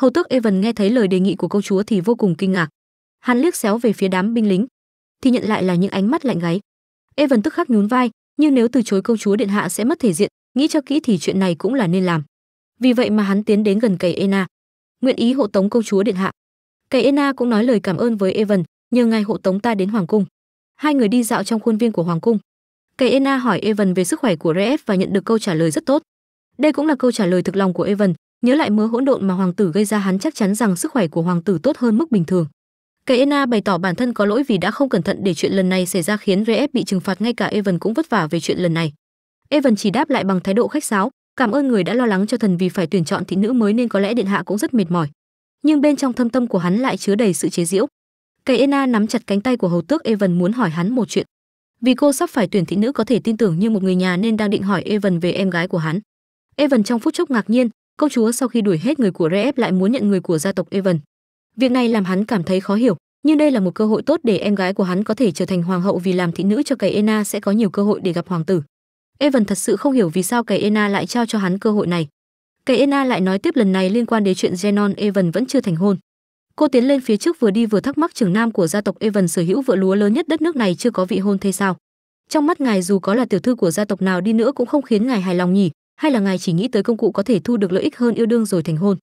hầu tước Evan nghe thấy lời đề nghị của công chúa thì vô cùng kinh ngạc. Hắn liếc xéo về phía đám binh lính, thì nhận lại là những ánh mắt lạnh gáy. Evan tức khắc nhún vai, như nếu từ chối công chúa điện hạ sẽ mất thể diện, nghĩ cho kỹ thì chuyện này cũng là nên làm. Vì vậy mà hắn tiến đến gần cầy Ena, nguyện ý hộ tống công chúa điện hạ. Cầy Ena cũng nói lời cảm ơn với Evan, nhờ ngài hộ tống ta đến hoàng cung. Hai người đi dạo trong khuôn viên của hoàng cung. Cầy Ena hỏi Evan về sức khỏe của Reef và nhận được câu trả lời rất tốt. Đây cũng là câu trả lời thực lòng của Evan, nhớ lại mớ hỗn độn mà hoàng tử gây ra hắn chắc chắn rằng sức khỏe của hoàng tử tốt hơn mức bình thường kể bày tỏ bản thân có lỗi vì đã không cẩn thận để chuyện lần này xảy ra khiến Ref bị trừng phạt ngay cả Evan cũng vất vả về chuyện lần này. Evan chỉ đáp lại bằng thái độ khách sáo, cảm ơn người đã lo lắng cho thần vì phải tuyển chọn thị nữ mới nên có lẽ điện hạ cũng rất mệt mỏi. Nhưng bên trong thâm tâm của hắn lại chứa đầy sự chế giễu. Kể nắm chặt cánh tay của hầu tước Evan muốn hỏi hắn một chuyện. Vì cô sắp phải tuyển thị nữ có thể tin tưởng như một người nhà nên đang định hỏi Evan về em gái của hắn. Evan trong phút chốc ngạc nhiên, công chúa sau khi đuổi hết người của Reep lại muốn nhận người của gia tộc Evan. Việc này làm hắn cảm thấy khó hiểu, nhưng đây là một cơ hội tốt để em gái của hắn có thể trở thành hoàng hậu vì làm thị nữ cho cầy Ena sẽ có nhiều cơ hội để gặp hoàng tử. Evan thật sự không hiểu vì sao cầy Ena lại trao cho hắn cơ hội này. Cầy Ena lại nói tiếp lần này liên quan đến chuyện Genon Evan vẫn chưa thành hôn. Cô tiến lên phía trước vừa đi vừa thắc mắc trưởng nam của gia tộc Evan sở hữu vợ lúa lớn nhất đất nước này chưa có vị hôn thê sao? Trong mắt ngài dù có là tiểu thư của gia tộc nào đi nữa cũng không khiến ngài hài lòng nhỉ, hay là ngài chỉ nghĩ tới công cụ có thể thu được lợi ích hơn yêu đương rồi thành hôn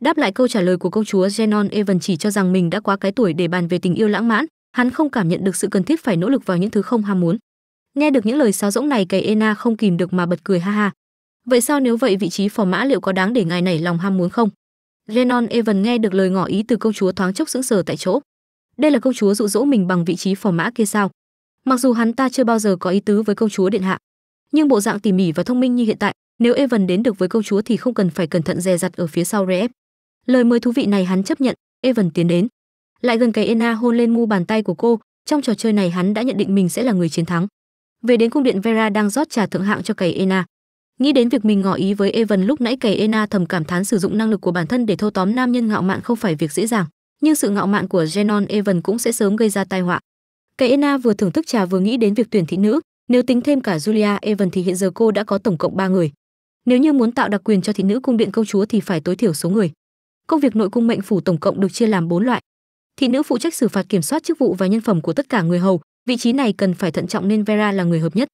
đáp lại câu trả lời của công chúa Genon Evan chỉ cho rằng mình đã quá cái tuổi để bàn về tình yêu lãng mãn hắn không cảm nhận được sự cần thiết phải nỗ lực vào những thứ không ham muốn nghe được những lời sáo rỗng này cầy Ena không kìm được mà bật cười ha ha vậy sao nếu vậy vị trí phò mã liệu có đáng để ngài nảy lòng ham muốn không Genon Evan nghe được lời ngỏ ý từ công chúa thoáng chốc sững sờ tại chỗ đây là công chúa dụ dỗ mình bằng vị trí phò mã kia sao mặc dù hắn ta chưa bao giờ có ý tứ với công chúa điện hạ nhưng bộ dạng tỉ mỉ và thông minh như hiện tại nếu Evan đến được với công chúa thì không cần phải cẩn thận dè dặt ở phía sau Ref. Lời mời thú vị này hắn chấp nhận, Evan tiến đến. Lại gần cái Ena hôn lên mu bàn tay của cô, trong trò chơi này hắn đã nhận định mình sẽ là người chiến thắng. Về đến cung điện Vera đang rót trà thượng hạng cho cầy Ena. Nghĩ đến việc mình ngỏ ý với Evan lúc nãy cầy Ena thầm cảm thán sử dụng năng lực của bản thân để thâu tóm nam nhân ngạo mạn không phải việc dễ dàng, nhưng sự ngạo mạn của Genon Evan cũng sẽ sớm gây ra tai họa. Cầy Ena vừa thưởng thức trà vừa nghĩ đến việc tuyển thị nữ, nếu tính thêm cả Julia Evan thì hiện giờ cô đã có tổng cộng 3 người nếu như muốn tạo đặc quyền cho thị nữ cung điện công chúa thì phải tối thiểu số người công việc nội cung mệnh phủ tổng cộng được chia làm bốn loại thị nữ phụ trách xử phạt kiểm soát chức vụ và nhân phẩm của tất cả người hầu vị trí này cần phải thận trọng nên vera là người hợp nhất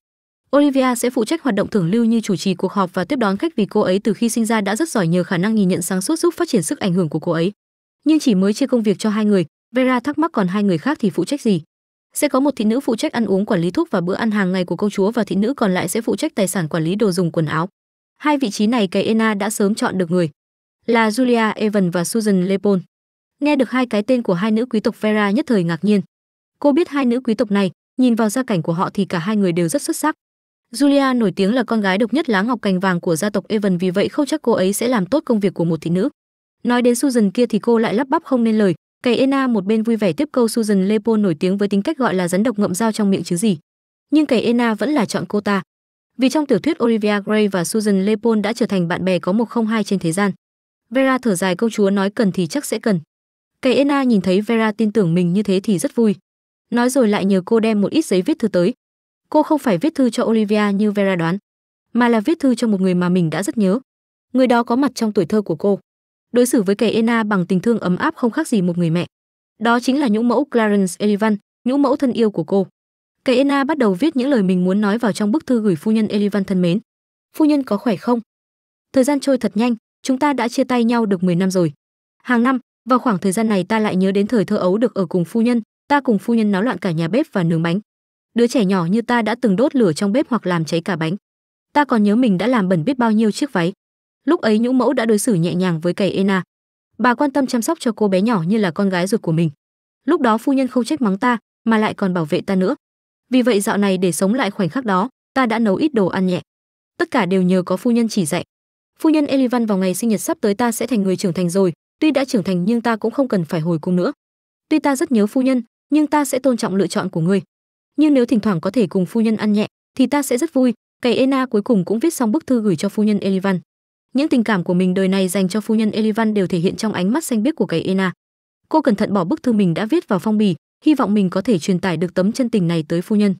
olivia sẽ phụ trách hoạt động thưởng lưu như chủ trì cuộc họp và tiếp đón khách vì cô ấy từ khi sinh ra đã rất giỏi nhờ khả năng nhìn nhận sáng suốt giúp phát triển sức ảnh hưởng của cô ấy nhưng chỉ mới chia công việc cho hai người vera thắc mắc còn hai người khác thì phụ trách gì sẽ có một thị nữ phụ trách ăn uống quản lý thuốc và bữa ăn hàng ngày của công chúa và thị nữ còn lại sẽ phụ trách tài sản quản lý đồ dùng quần áo Hai vị trí này Keena đã sớm chọn được người, là Julia Evan và Susan Lepon. Nghe được hai cái tên của hai nữ quý tộc Vera nhất thời ngạc nhiên. Cô biết hai nữ quý tộc này, nhìn vào gia cảnh của họ thì cả hai người đều rất xuất sắc. Julia nổi tiếng là con gái độc nhất lá ngọc cành vàng của gia tộc Evan vì vậy không chắc cô ấy sẽ làm tốt công việc của một thị nữ. Nói đến Susan kia thì cô lại lắp bắp không nên lời, Kayena một bên vui vẻ tiếp câu Susan Lepo nổi tiếng với tính cách gọi là rắn độc ngậm dao trong miệng chứ gì. Nhưng Kayena vẫn là chọn cô ta, vì trong tiểu thuyết Olivia Gray và Susan Leopold đã trở thành bạn bè có một không hai trên thế gian. Vera thở dài công chúa nói cần thì chắc sẽ cần. Kẻ Ena nhìn thấy Vera tin tưởng mình như thế thì rất vui. Nói rồi lại nhờ cô đem một ít giấy viết thư tới. Cô không phải viết thư cho Olivia như Vera đoán, mà là viết thư cho một người mà mình đã rất nhớ. Người đó có mặt trong tuổi thơ của cô. Đối xử với kẻ Ena bằng tình thương ấm áp không khác gì một người mẹ. Đó chính là nhũ mẫu Clarence Elivan, nhũ mẫu thân yêu của cô. Cây Kayena bắt đầu viết những lời mình muốn nói vào trong bức thư gửi phu nhân Elivan thân mến. Phu nhân có khỏe không? Thời gian trôi thật nhanh, chúng ta đã chia tay nhau được 10 năm rồi. Hàng năm, vào khoảng thời gian này ta lại nhớ đến thời thơ ấu được ở cùng phu nhân, ta cùng phu nhân náo loạn cả nhà bếp và nướng bánh. Đứa trẻ nhỏ như ta đã từng đốt lửa trong bếp hoặc làm cháy cả bánh. Ta còn nhớ mình đã làm bẩn biết bao nhiêu chiếc váy. Lúc ấy nhũ mẫu đã đối xử nhẹ nhàng với cây Ena. Bà quan tâm chăm sóc cho cô bé nhỏ như là con gái ruột của mình. Lúc đó phu nhân không trách mắng ta, mà lại còn bảo vệ ta nữa vì vậy dạo này để sống lại khoảnh khắc đó ta đã nấu ít đồ ăn nhẹ tất cả đều nhờ có phu nhân chỉ dạy phu nhân elivan vào ngày sinh nhật sắp tới ta sẽ thành người trưởng thành rồi tuy đã trưởng thành nhưng ta cũng không cần phải hồi cung nữa tuy ta rất nhớ phu nhân nhưng ta sẽ tôn trọng lựa chọn của ngươi nhưng nếu thỉnh thoảng có thể cùng phu nhân ăn nhẹ thì ta sẽ rất vui cày ena cuối cùng cũng viết xong bức thư gửi cho phu nhân elivan những tình cảm của mình đời này dành cho phu nhân elivan đều thể hiện trong ánh mắt xanh biếc của cày ena cô cẩn thận bỏ bức thư mình đã viết vào phong bì hy vọng mình có thể truyền tải được tấm chân tình này tới phu nhân.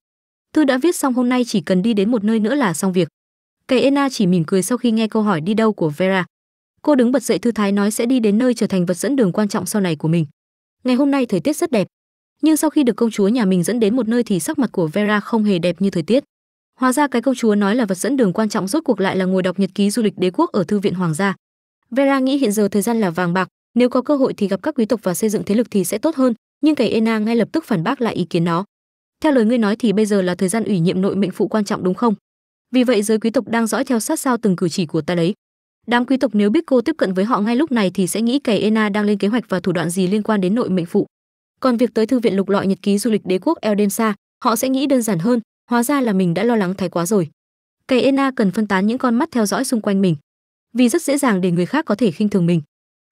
Thư đã viết xong hôm nay chỉ cần đi đến một nơi nữa là xong việc. Kẻ Ena chỉ mỉm cười sau khi nghe câu hỏi đi đâu của Vera. Cô đứng bật dậy thư thái nói sẽ đi đến nơi trở thành vật dẫn đường quan trọng sau này của mình. Ngày hôm nay thời tiết rất đẹp, nhưng sau khi được công chúa nhà mình dẫn đến một nơi thì sắc mặt của Vera không hề đẹp như thời tiết. Hóa ra cái công chúa nói là vật dẫn đường quan trọng rốt cuộc lại là ngồi đọc nhật ký du lịch đế quốc ở thư viện hoàng gia. Vera nghĩ hiện giờ thời gian là vàng bạc, nếu có cơ hội thì gặp các quý tộc và xây dựng thế lực thì sẽ tốt hơn, nhưng thầy Ena ngay lập tức phản bác lại ý kiến nó. Theo lời ngươi nói thì bây giờ là thời gian ủy nhiệm nội mệnh phụ quan trọng đúng không? Vì vậy giới quý tộc đang dõi theo sát sao từng cử chỉ của ta đấy. Đám quý tộc nếu biết cô tiếp cận với họ ngay lúc này thì sẽ nghĩ kẻ Ena đang lên kế hoạch và thủ đoạn gì liên quan đến nội mệnh phụ. Còn việc tới thư viện lục lọi nhật ký du lịch đế quốc Eldensa, họ sẽ nghĩ đơn giản hơn, hóa ra là mình đã lo lắng thái quá rồi. Kẻ Ena cần phân tán những con mắt theo dõi xung quanh mình, vì rất dễ dàng để người khác có thể khinh thường mình.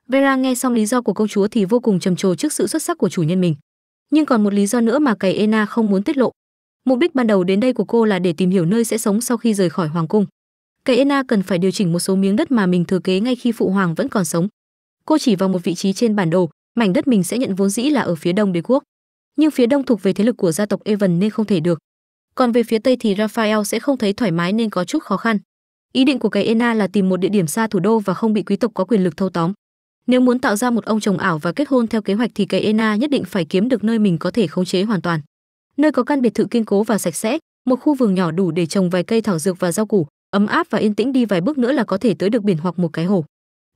Vera nghe xong lý do của công chúa thì vô cùng trầm trồ trước sự xuất sắc của chủ nhân mình. Nhưng còn một lý do nữa mà cày Ena không muốn tiết lộ. Mục đích ban đầu đến đây của cô là để tìm hiểu nơi sẽ sống sau khi rời khỏi hoàng cung. Cày Ena cần phải điều chỉnh một số miếng đất mà mình thừa kế ngay khi phụ hoàng vẫn còn sống. Cô chỉ vào một vị trí trên bản đồ, mảnh đất mình sẽ nhận vốn dĩ là ở phía đông đế quốc. Nhưng phía đông thuộc về thế lực của gia tộc Evan nên không thể được. Còn về phía tây thì Raphael sẽ không thấy thoải mái nên có chút khó khăn. Ý định của cái Ena là tìm một địa điểm xa thủ đô và không bị quý tộc có quyền lực thâu tóm. Nếu muốn tạo ra một ông chồng ảo và kết hôn theo kế hoạch thì Kayena nhất định phải kiếm được nơi mình có thể khống chế hoàn toàn. Nơi có căn biệt thự kiên cố và sạch sẽ, một khu vườn nhỏ đủ để trồng vài cây thảo dược và rau củ, ấm áp và yên tĩnh đi vài bước nữa là có thể tới được biển hoặc một cái hồ.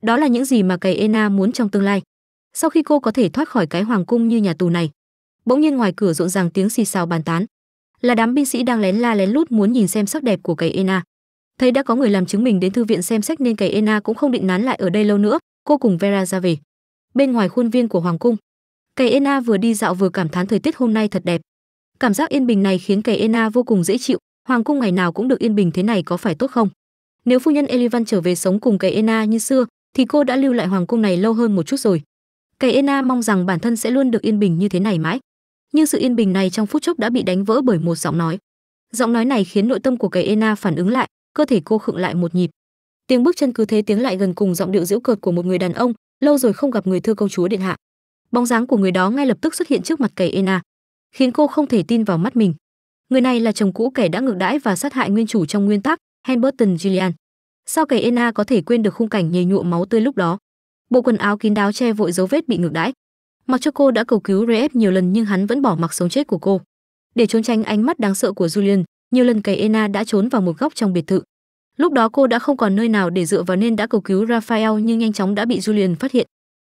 Đó là những gì mà Kayena muốn trong tương lai. Sau khi cô có thể thoát khỏi cái hoàng cung như nhà tù này, bỗng nhiên ngoài cửa rộn ràng tiếng xì xào bàn tán, là đám binh sĩ đang lén la lén lút muốn nhìn xem sắc đẹp của Kayena. Thấy đã có người làm chứng mình đến thư viện xem sách nên Kayena cũng không định nán lại ở đây lâu nữa, cô cùng Vera ra về. Bên ngoài khuôn viên của hoàng cung, Cày Ena vừa đi dạo vừa cảm thán thời tiết hôm nay thật đẹp. Cảm giác yên bình này khiến Cày Ena vô cùng dễ chịu, hoàng cung ngày nào cũng được yên bình thế này có phải tốt không? Nếu phu nhân Elivan trở về sống cùng Cày Ena như xưa, thì cô đã lưu lại hoàng cung này lâu hơn một chút rồi. Cày Ena mong rằng bản thân sẽ luôn được yên bình như thế này mãi. Nhưng sự yên bình này trong phút chốc đã bị đánh vỡ bởi một giọng nói. Giọng nói này khiến nội tâm của Cày Ena phản ứng lại, cơ thể cô khựng lại một nhịp tiếng bước chân cứ thế tiếng lại gần cùng giọng điệu giễu cợt của một người đàn ông lâu rồi không gặp người thưa công chúa điện hạ bóng dáng của người đó ngay lập tức xuất hiện trước mặt cầy ena khiến cô không thể tin vào mắt mình người này là chồng cũ kẻ đã ngược đãi và sát hại nguyên chủ trong nguyên tắc henberton julian sao cầy ena có thể quên được khung cảnh nhầy nhụa máu tươi lúc đó bộ quần áo kín đáo che vội dấu vết bị ngược đãi mặc cho cô đã cầu cứu Ref nhiều lần nhưng hắn vẫn bỏ mặc sống chết của cô để trốn tránh ánh mắt đáng sợ của julian nhiều lần cầy ena đã trốn vào một góc trong biệt thự Lúc đó cô đã không còn nơi nào để dựa vào nên đã cầu cứu Raphael nhưng nhanh chóng đã bị Julian phát hiện.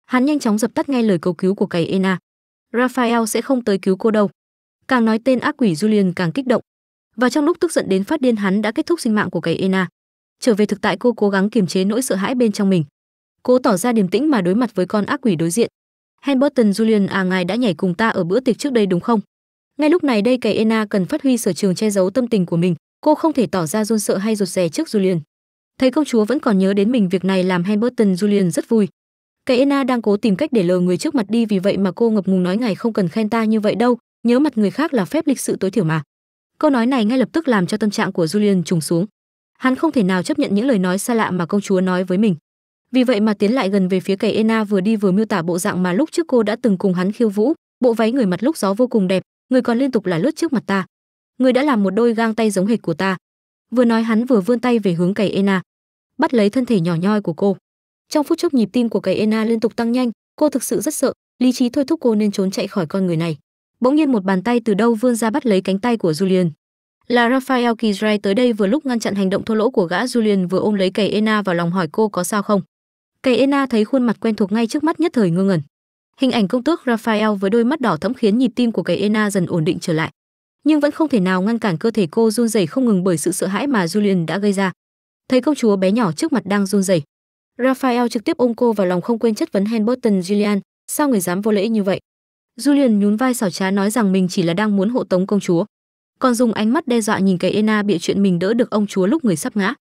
Hắn nhanh chóng dập tắt ngay lời cầu cứu của cầy Ena. Raphael sẽ không tới cứu cô đâu. Càng nói tên ác quỷ Julian càng kích động. Và trong lúc tức giận đến phát điên hắn đã kết thúc sinh mạng của cầy Ena. Trở về thực tại cô cố gắng kiềm chế nỗi sợ hãi bên trong mình. Cô tỏ ra điềm tĩnh mà đối mặt với con ác quỷ đối diện. Hamilton Julian à ngài đã nhảy cùng ta ở bữa tiệc trước đây đúng không? Ngay lúc này đây cầy Ena cần phát huy sở trường che giấu tâm tình của mình cô không thể tỏ ra run sợ hay rụt rè trước Julian. Thấy công chúa vẫn còn nhớ đến mình việc này làm Hamilton Julian rất vui. Kaena đang cố tìm cách để lờ người trước mặt đi vì vậy mà cô ngập ngùng nói ngài không cần khen ta như vậy đâu, nhớ mặt người khác là phép lịch sự tối thiểu mà. Câu nói này ngay lập tức làm cho tâm trạng của Julian trùng xuống. Hắn không thể nào chấp nhận những lời nói xa lạ mà công chúa nói với mình. Vì vậy mà tiến lại gần về phía cầy vừa đi vừa miêu tả bộ dạng mà lúc trước cô đã từng cùng hắn khiêu vũ, bộ váy người mặt lúc gió vô cùng đẹp, người còn liên tục là lướt trước mặt ta. Người đã làm một đôi gang tay giống hệt của ta vừa nói hắn vừa vươn tay về hướng cầy ena bắt lấy thân thể nhỏ nhoi của cô trong phút chốc nhịp tim của cầy ena liên tục tăng nhanh cô thực sự rất sợ lý trí thôi thúc cô nên trốn chạy khỏi con người này bỗng nhiên một bàn tay từ đâu vươn ra bắt lấy cánh tay của julian là Raphael Kizray tới đây vừa lúc ngăn chặn hành động thô lỗ của gã Julian vừa ôm lấy cầy Ena vào lòng hỏi cô có sao không. Cầy Ena thấy khuôn mặt quen thuộc ngay trước mắt nhất thời ngơ ngẩn. Hình ảnh công tước Raphael với đôi mắt đỏ thẫm khiến nhịp tim của cầy Ena dần ổn định trở lại nhưng vẫn không thể nào ngăn cản cơ thể cô run rẩy không ngừng bởi sự sợ hãi mà Julian đã gây ra. Thấy công chúa bé nhỏ trước mặt đang run rẩy, Raphael trực tiếp ôm cô vào lòng không quên chất vấn Hamilton Julian, sao người dám vô lễ như vậy? Julian nhún vai xảo trá nói rằng mình chỉ là đang muốn hộ tống công chúa, còn dùng ánh mắt đe dọa nhìn cái Ena bịa chuyện mình đỡ được ông chúa lúc người sắp ngã.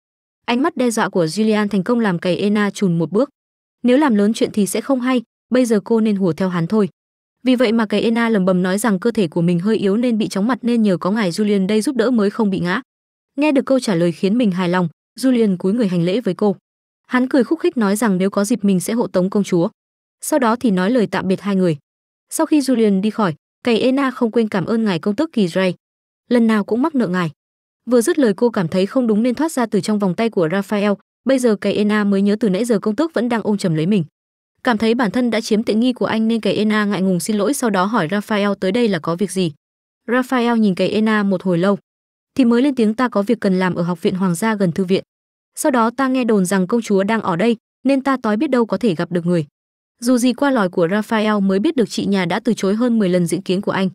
Ánh mắt đe dọa của Julian thành công làm cày Ena chùn một bước. Nếu làm lớn chuyện thì sẽ không hay, bây giờ cô nên hùa theo hắn thôi. Vì vậy mà cái Ena lầm bầm nói rằng cơ thể của mình hơi yếu nên bị chóng mặt nên nhờ có ngài Julian đây giúp đỡ mới không bị ngã. Nghe được câu trả lời khiến mình hài lòng, Julian cúi người hành lễ với cô. Hắn cười khúc khích nói rằng nếu có dịp mình sẽ hộ tống công chúa. Sau đó thì nói lời tạm biệt hai người. Sau khi Julian đi khỏi, cày Ena không quên cảm ơn ngài công tước Kỳ Ray. Lần nào cũng mắc nợ ngài. Vừa dứt lời cô cảm thấy không đúng nên thoát ra từ trong vòng tay của Raphael, bây giờ cày Ena mới nhớ từ nãy giờ công tước vẫn đang ôm chầm lấy mình. Cảm thấy bản thân đã chiếm tiện nghi của anh nên cầy Ena ngại ngùng xin lỗi sau đó hỏi Raphael tới đây là có việc gì. Raphael nhìn cầy Ena một hồi lâu, thì mới lên tiếng ta có việc cần làm ở học viện hoàng gia gần thư viện. Sau đó ta nghe đồn rằng công chúa đang ở đây, nên ta tối biết đâu có thể gặp được người. Dù gì qua lòi của Raphael mới biết được chị nhà đã từ chối hơn 10 lần dự kiến của anh.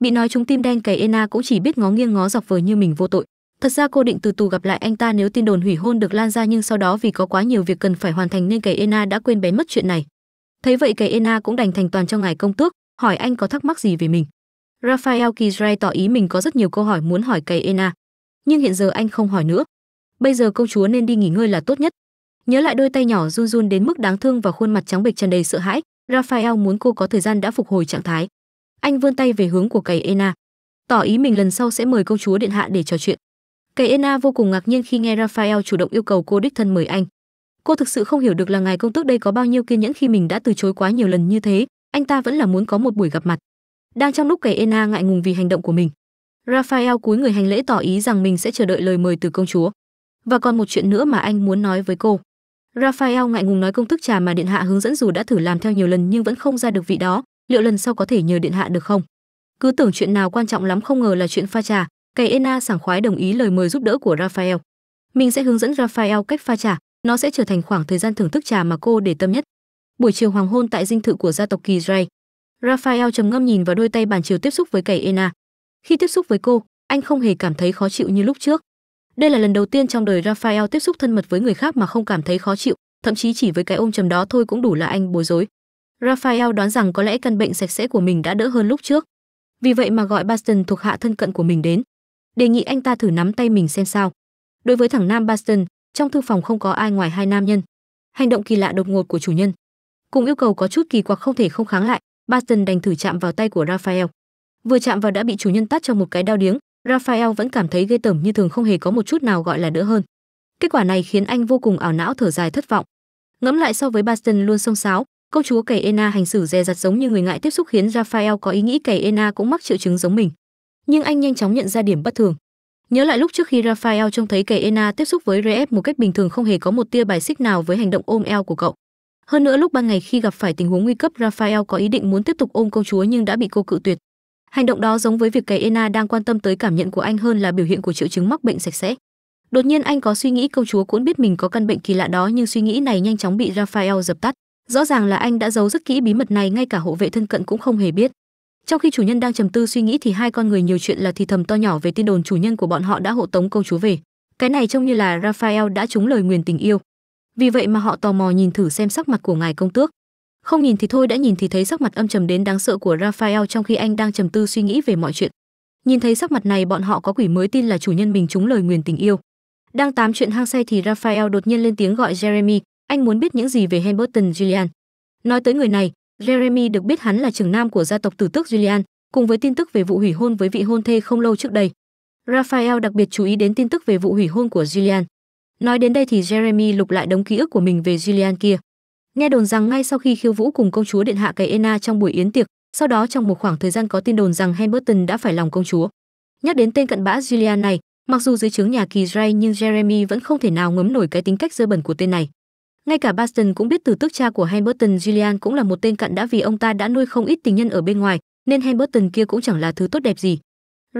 Bị nói chúng tim đen cầy Ena cũng chỉ biết ngó nghiêng ngó dọc vờ như mình vô tội. Thật ra cô định từ tù gặp lại anh ta nếu tin đồn hủy hôn được lan ra nhưng sau đó vì có quá nhiều việc cần phải hoàn thành nên cầy Ena đã quên bén mất chuyện này. Thấy vậy cái Ena cũng đành thành toàn cho ngài công tước, hỏi anh có thắc mắc gì về mình. Raphael Kizray tỏ ý mình có rất nhiều câu hỏi muốn hỏi cái Ena, nhưng hiện giờ anh không hỏi nữa. Bây giờ công chúa nên đi nghỉ ngơi là tốt nhất. Nhớ lại đôi tay nhỏ run run đến mức đáng thương và khuôn mặt trắng bệch tràn đầy sợ hãi, Raphael muốn cô có thời gian đã phục hồi trạng thái. Anh vươn tay về hướng của cầy Ena, tỏ ý mình lần sau sẽ mời công chúa điện hạ để trò chuyện. Cầy Ena vô cùng ngạc nhiên khi nghe Raphael chủ động yêu cầu cô đích thân mời anh cô thực sự không hiểu được là ngài công tước đây có bao nhiêu kiên nhẫn khi mình đã từ chối quá nhiều lần như thế anh ta vẫn là muốn có một buổi gặp mặt đang trong lúc kể ena ngại ngùng vì hành động của mình raphael cúi người hành lễ tỏ ý rằng mình sẽ chờ đợi lời mời từ công chúa và còn một chuyện nữa mà anh muốn nói với cô raphael ngại ngùng nói công thức trà mà điện hạ hướng dẫn dù đã thử làm theo nhiều lần nhưng vẫn không ra được vị đó liệu lần sau có thể nhờ điện hạ được không cứ tưởng chuyện nào quan trọng lắm không ngờ là chuyện pha trà cày ena sảng khoái đồng ý lời mời giúp đỡ của raphael mình sẽ hướng dẫn raphael cách pha trà nó sẽ trở thành khoảng thời gian thưởng thức trà mà cô để tâm nhất. Buổi chiều hoàng hôn tại dinh thự của gia tộc Kỳ Raphael trầm ngâm nhìn vào đôi tay bàn chiều tiếp xúc với cậy Ena. Khi tiếp xúc với cô, anh không hề cảm thấy khó chịu như lúc trước. Đây là lần đầu tiên trong đời Raphael tiếp xúc thân mật với người khác mà không cảm thấy khó chịu, thậm chí chỉ với cái ôm chầm đó thôi cũng đủ là anh bối rối. Raphael đoán rằng có lẽ căn bệnh sạch sẽ của mình đã đỡ hơn lúc trước. Vì vậy mà gọi Baston thuộc hạ thân cận của mình đến, đề nghị anh ta thử nắm tay mình xem sao. Đối với thằng nam Baston, trong thư phòng không có ai ngoài hai nam nhân hành động kỳ lạ đột ngột của chủ nhân cùng yêu cầu có chút kỳ quặc không thể không kháng lại barton đành thử chạm vào tay của raphael vừa chạm vào đã bị chủ nhân tát cho một cái đau điếng raphael vẫn cảm thấy ghê tởm như thường không hề có một chút nào gọi là đỡ hơn kết quả này khiến anh vô cùng ảo não thở dài thất vọng ngẫm lại so với barton luôn xông xáo công chúa cầy ena hành xử dè dặt giống như người ngại tiếp xúc khiến raphael có ý nghĩ cầy ena cũng mắc triệu chứng giống mình nhưng anh nhanh chóng nhận ra điểm bất thường Nhớ lại lúc trước khi Raphael trông thấy kẻ Ena tiếp xúc với Ref một cách bình thường không hề có một tia bài xích nào với hành động ôm eo của cậu. Hơn nữa lúc ban ngày khi gặp phải tình huống nguy cấp Raphael có ý định muốn tiếp tục ôm công chúa nhưng đã bị cô cự tuyệt. Hành động đó giống với việc cày Ena đang quan tâm tới cảm nhận của anh hơn là biểu hiện của triệu chứng mắc bệnh sạch sẽ. Đột nhiên anh có suy nghĩ công chúa cũng biết mình có căn bệnh kỳ lạ đó nhưng suy nghĩ này nhanh chóng bị Raphael dập tắt. Rõ ràng là anh đã giấu rất kỹ bí mật này ngay cả hộ vệ thân cận cũng không hề biết trong khi chủ nhân đang trầm tư suy nghĩ thì hai con người nhiều chuyện là thì thầm to nhỏ về tin đồn chủ nhân của bọn họ đã hộ tống công chúa về cái này trông như là raphael đã trúng lời nguyền tình yêu vì vậy mà họ tò mò nhìn thử xem sắc mặt của ngài công tước không nhìn thì thôi đã nhìn thì thấy sắc mặt âm trầm đến đáng sợ của raphael trong khi anh đang trầm tư suy nghĩ về mọi chuyện nhìn thấy sắc mặt này bọn họ có quỷ mới tin là chủ nhân mình trúng lời nguyền tình yêu đang tám chuyện hang say thì raphael đột nhiên lên tiếng gọi jeremy anh muốn biết những gì về Hamilton Julian. Nói tới người này, Jeremy được biết hắn là trưởng nam của gia tộc tử tước Julian, cùng với tin tức về vụ hủy hôn với vị hôn thê không lâu trước đây. Raphael đặc biệt chú ý đến tin tức về vụ hủy hôn của Julian. Nói đến đây thì Jeremy lục lại đống ký ức của mình về Julian kia. Nghe đồn rằng ngay sau khi khiêu vũ cùng công chúa điện hạ cái Ena trong buổi yến tiệc, sau đó trong một khoảng thời gian có tin đồn rằng Hamilton đã phải lòng công chúa. Nhắc đến tên cận bã Julian này, mặc dù dưới trướng nhà Kizray nhưng Jeremy vẫn không thể nào ngấm nổi cái tính cách dơ bẩn của tên này. Ngay cả Baston cũng biết từ tức cha của Hamilton Julian cũng là một tên cặn đã vì ông ta đã nuôi không ít tình nhân ở bên ngoài, nên Hamilton kia cũng chẳng là thứ tốt đẹp gì.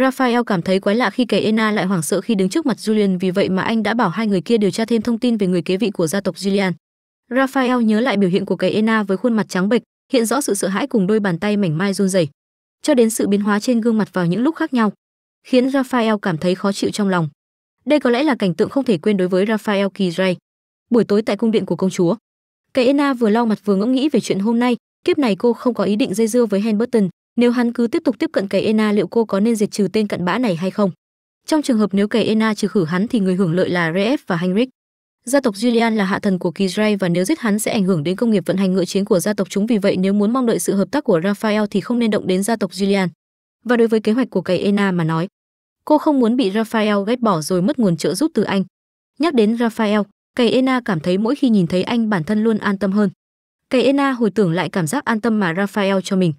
Raphael cảm thấy quái lạ khi kẻ Ena lại hoảng sợ khi đứng trước mặt Julian vì vậy mà anh đã bảo hai người kia điều tra thêm thông tin về người kế vị của gia tộc Julian. Raphael nhớ lại biểu hiện của kẻ Ena với khuôn mặt trắng bệch, hiện rõ sự sợ hãi cùng đôi bàn tay mảnh mai run rẩy, cho đến sự biến hóa trên gương mặt vào những lúc khác nhau, khiến Raphael cảm thấy khó chịu trong lòng. Đây có lẽ là cảnh tượng không thể quên đối với Raphael Kizray buổi tối tại cung điện của công chúa cái vừa lau mặt vừa ngẫm nghĩ về chuyện hôm nay kiếp này cô không có ý định dây dưa với henburton nếu hắn cứ tiếp tục tiếp cận cái liệu cô có nên diệt trừ tên cặn bã này hay không trong trường hợp nếu cái trừ khử hắn thì người hưởng lợi là ref và henrik. gia tộc julian là hạ thần của kizray và nếu giết hắn sẽ ảnh hưởng đến công nghiệp vận hành ngựa chiến của gia tộc chúng vì vậy nếu muốn mong đợi sự hợp tác của raphael thì không nên động đến gia tộc julian và đối với kế hoạch của cái mà nói cô không muốn bị raphael ghét bỏ rồi mất nguồn trợ giúp từ anh nhắc đến raphael Cầy Ena cảm thấy mỗi khi nhìn thấy anh bản thân luôn an tâm hơn. Cầy Ena hồi tưởng lại cảm giác an tâm mà Raphael cho mình.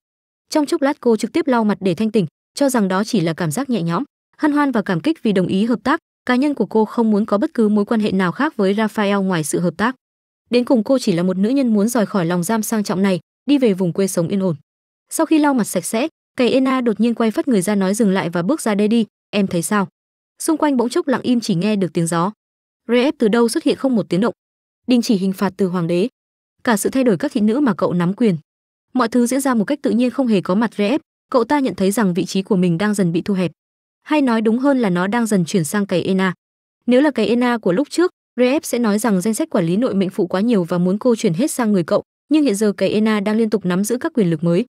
Trong chốc lát cô trực tiếp lau mặt để thanh tỉnh, cho rằng đó chỉ là cảm giác nhẹ nhõm, hân hoan và cảm kích vì đồng ý hợp tác, cá nhân của cô không muốn có bất cứ mối quan hệ nào khác với Raphael ngoài sự hợp tác. Đến cùng cô chỉ là một nữ nhân muốn rời khỏi lòng giam sang trọng này, đi về vùng quê sống yên ổn. Sau khi lau mặt sạch sẽ, Cầy Ena đột nhiên quay phất người ra nói dừng lại và bước ra đây đi, em thấy sao? Xung quanh bỗng chốc lặng im chỉ nghe được tiếng gió rê từ đâu xuất hiện không một tiếng động đình chỉ hình phạt từ hoàng đế cả sự thay đổi các thị nữ mà cậu nắm quyền mọi thứ diễn ra một cách tự nhiên không hề có mặt rê cậu ta nhận thấy rằng vị trí của mình đang dần bị thu hẹp hay nói đúng hơn là nó đang dần chuyển sang cày ena nếu là cày ena của lúc trước ref sẽ nói rằng danh sách quản lý nội mệnh phụ quá nhiều và muốn cô chuyển hết sang người cậu nhưng hiện giờ cày ena đang liên tục nắm giữ các quyền lực mới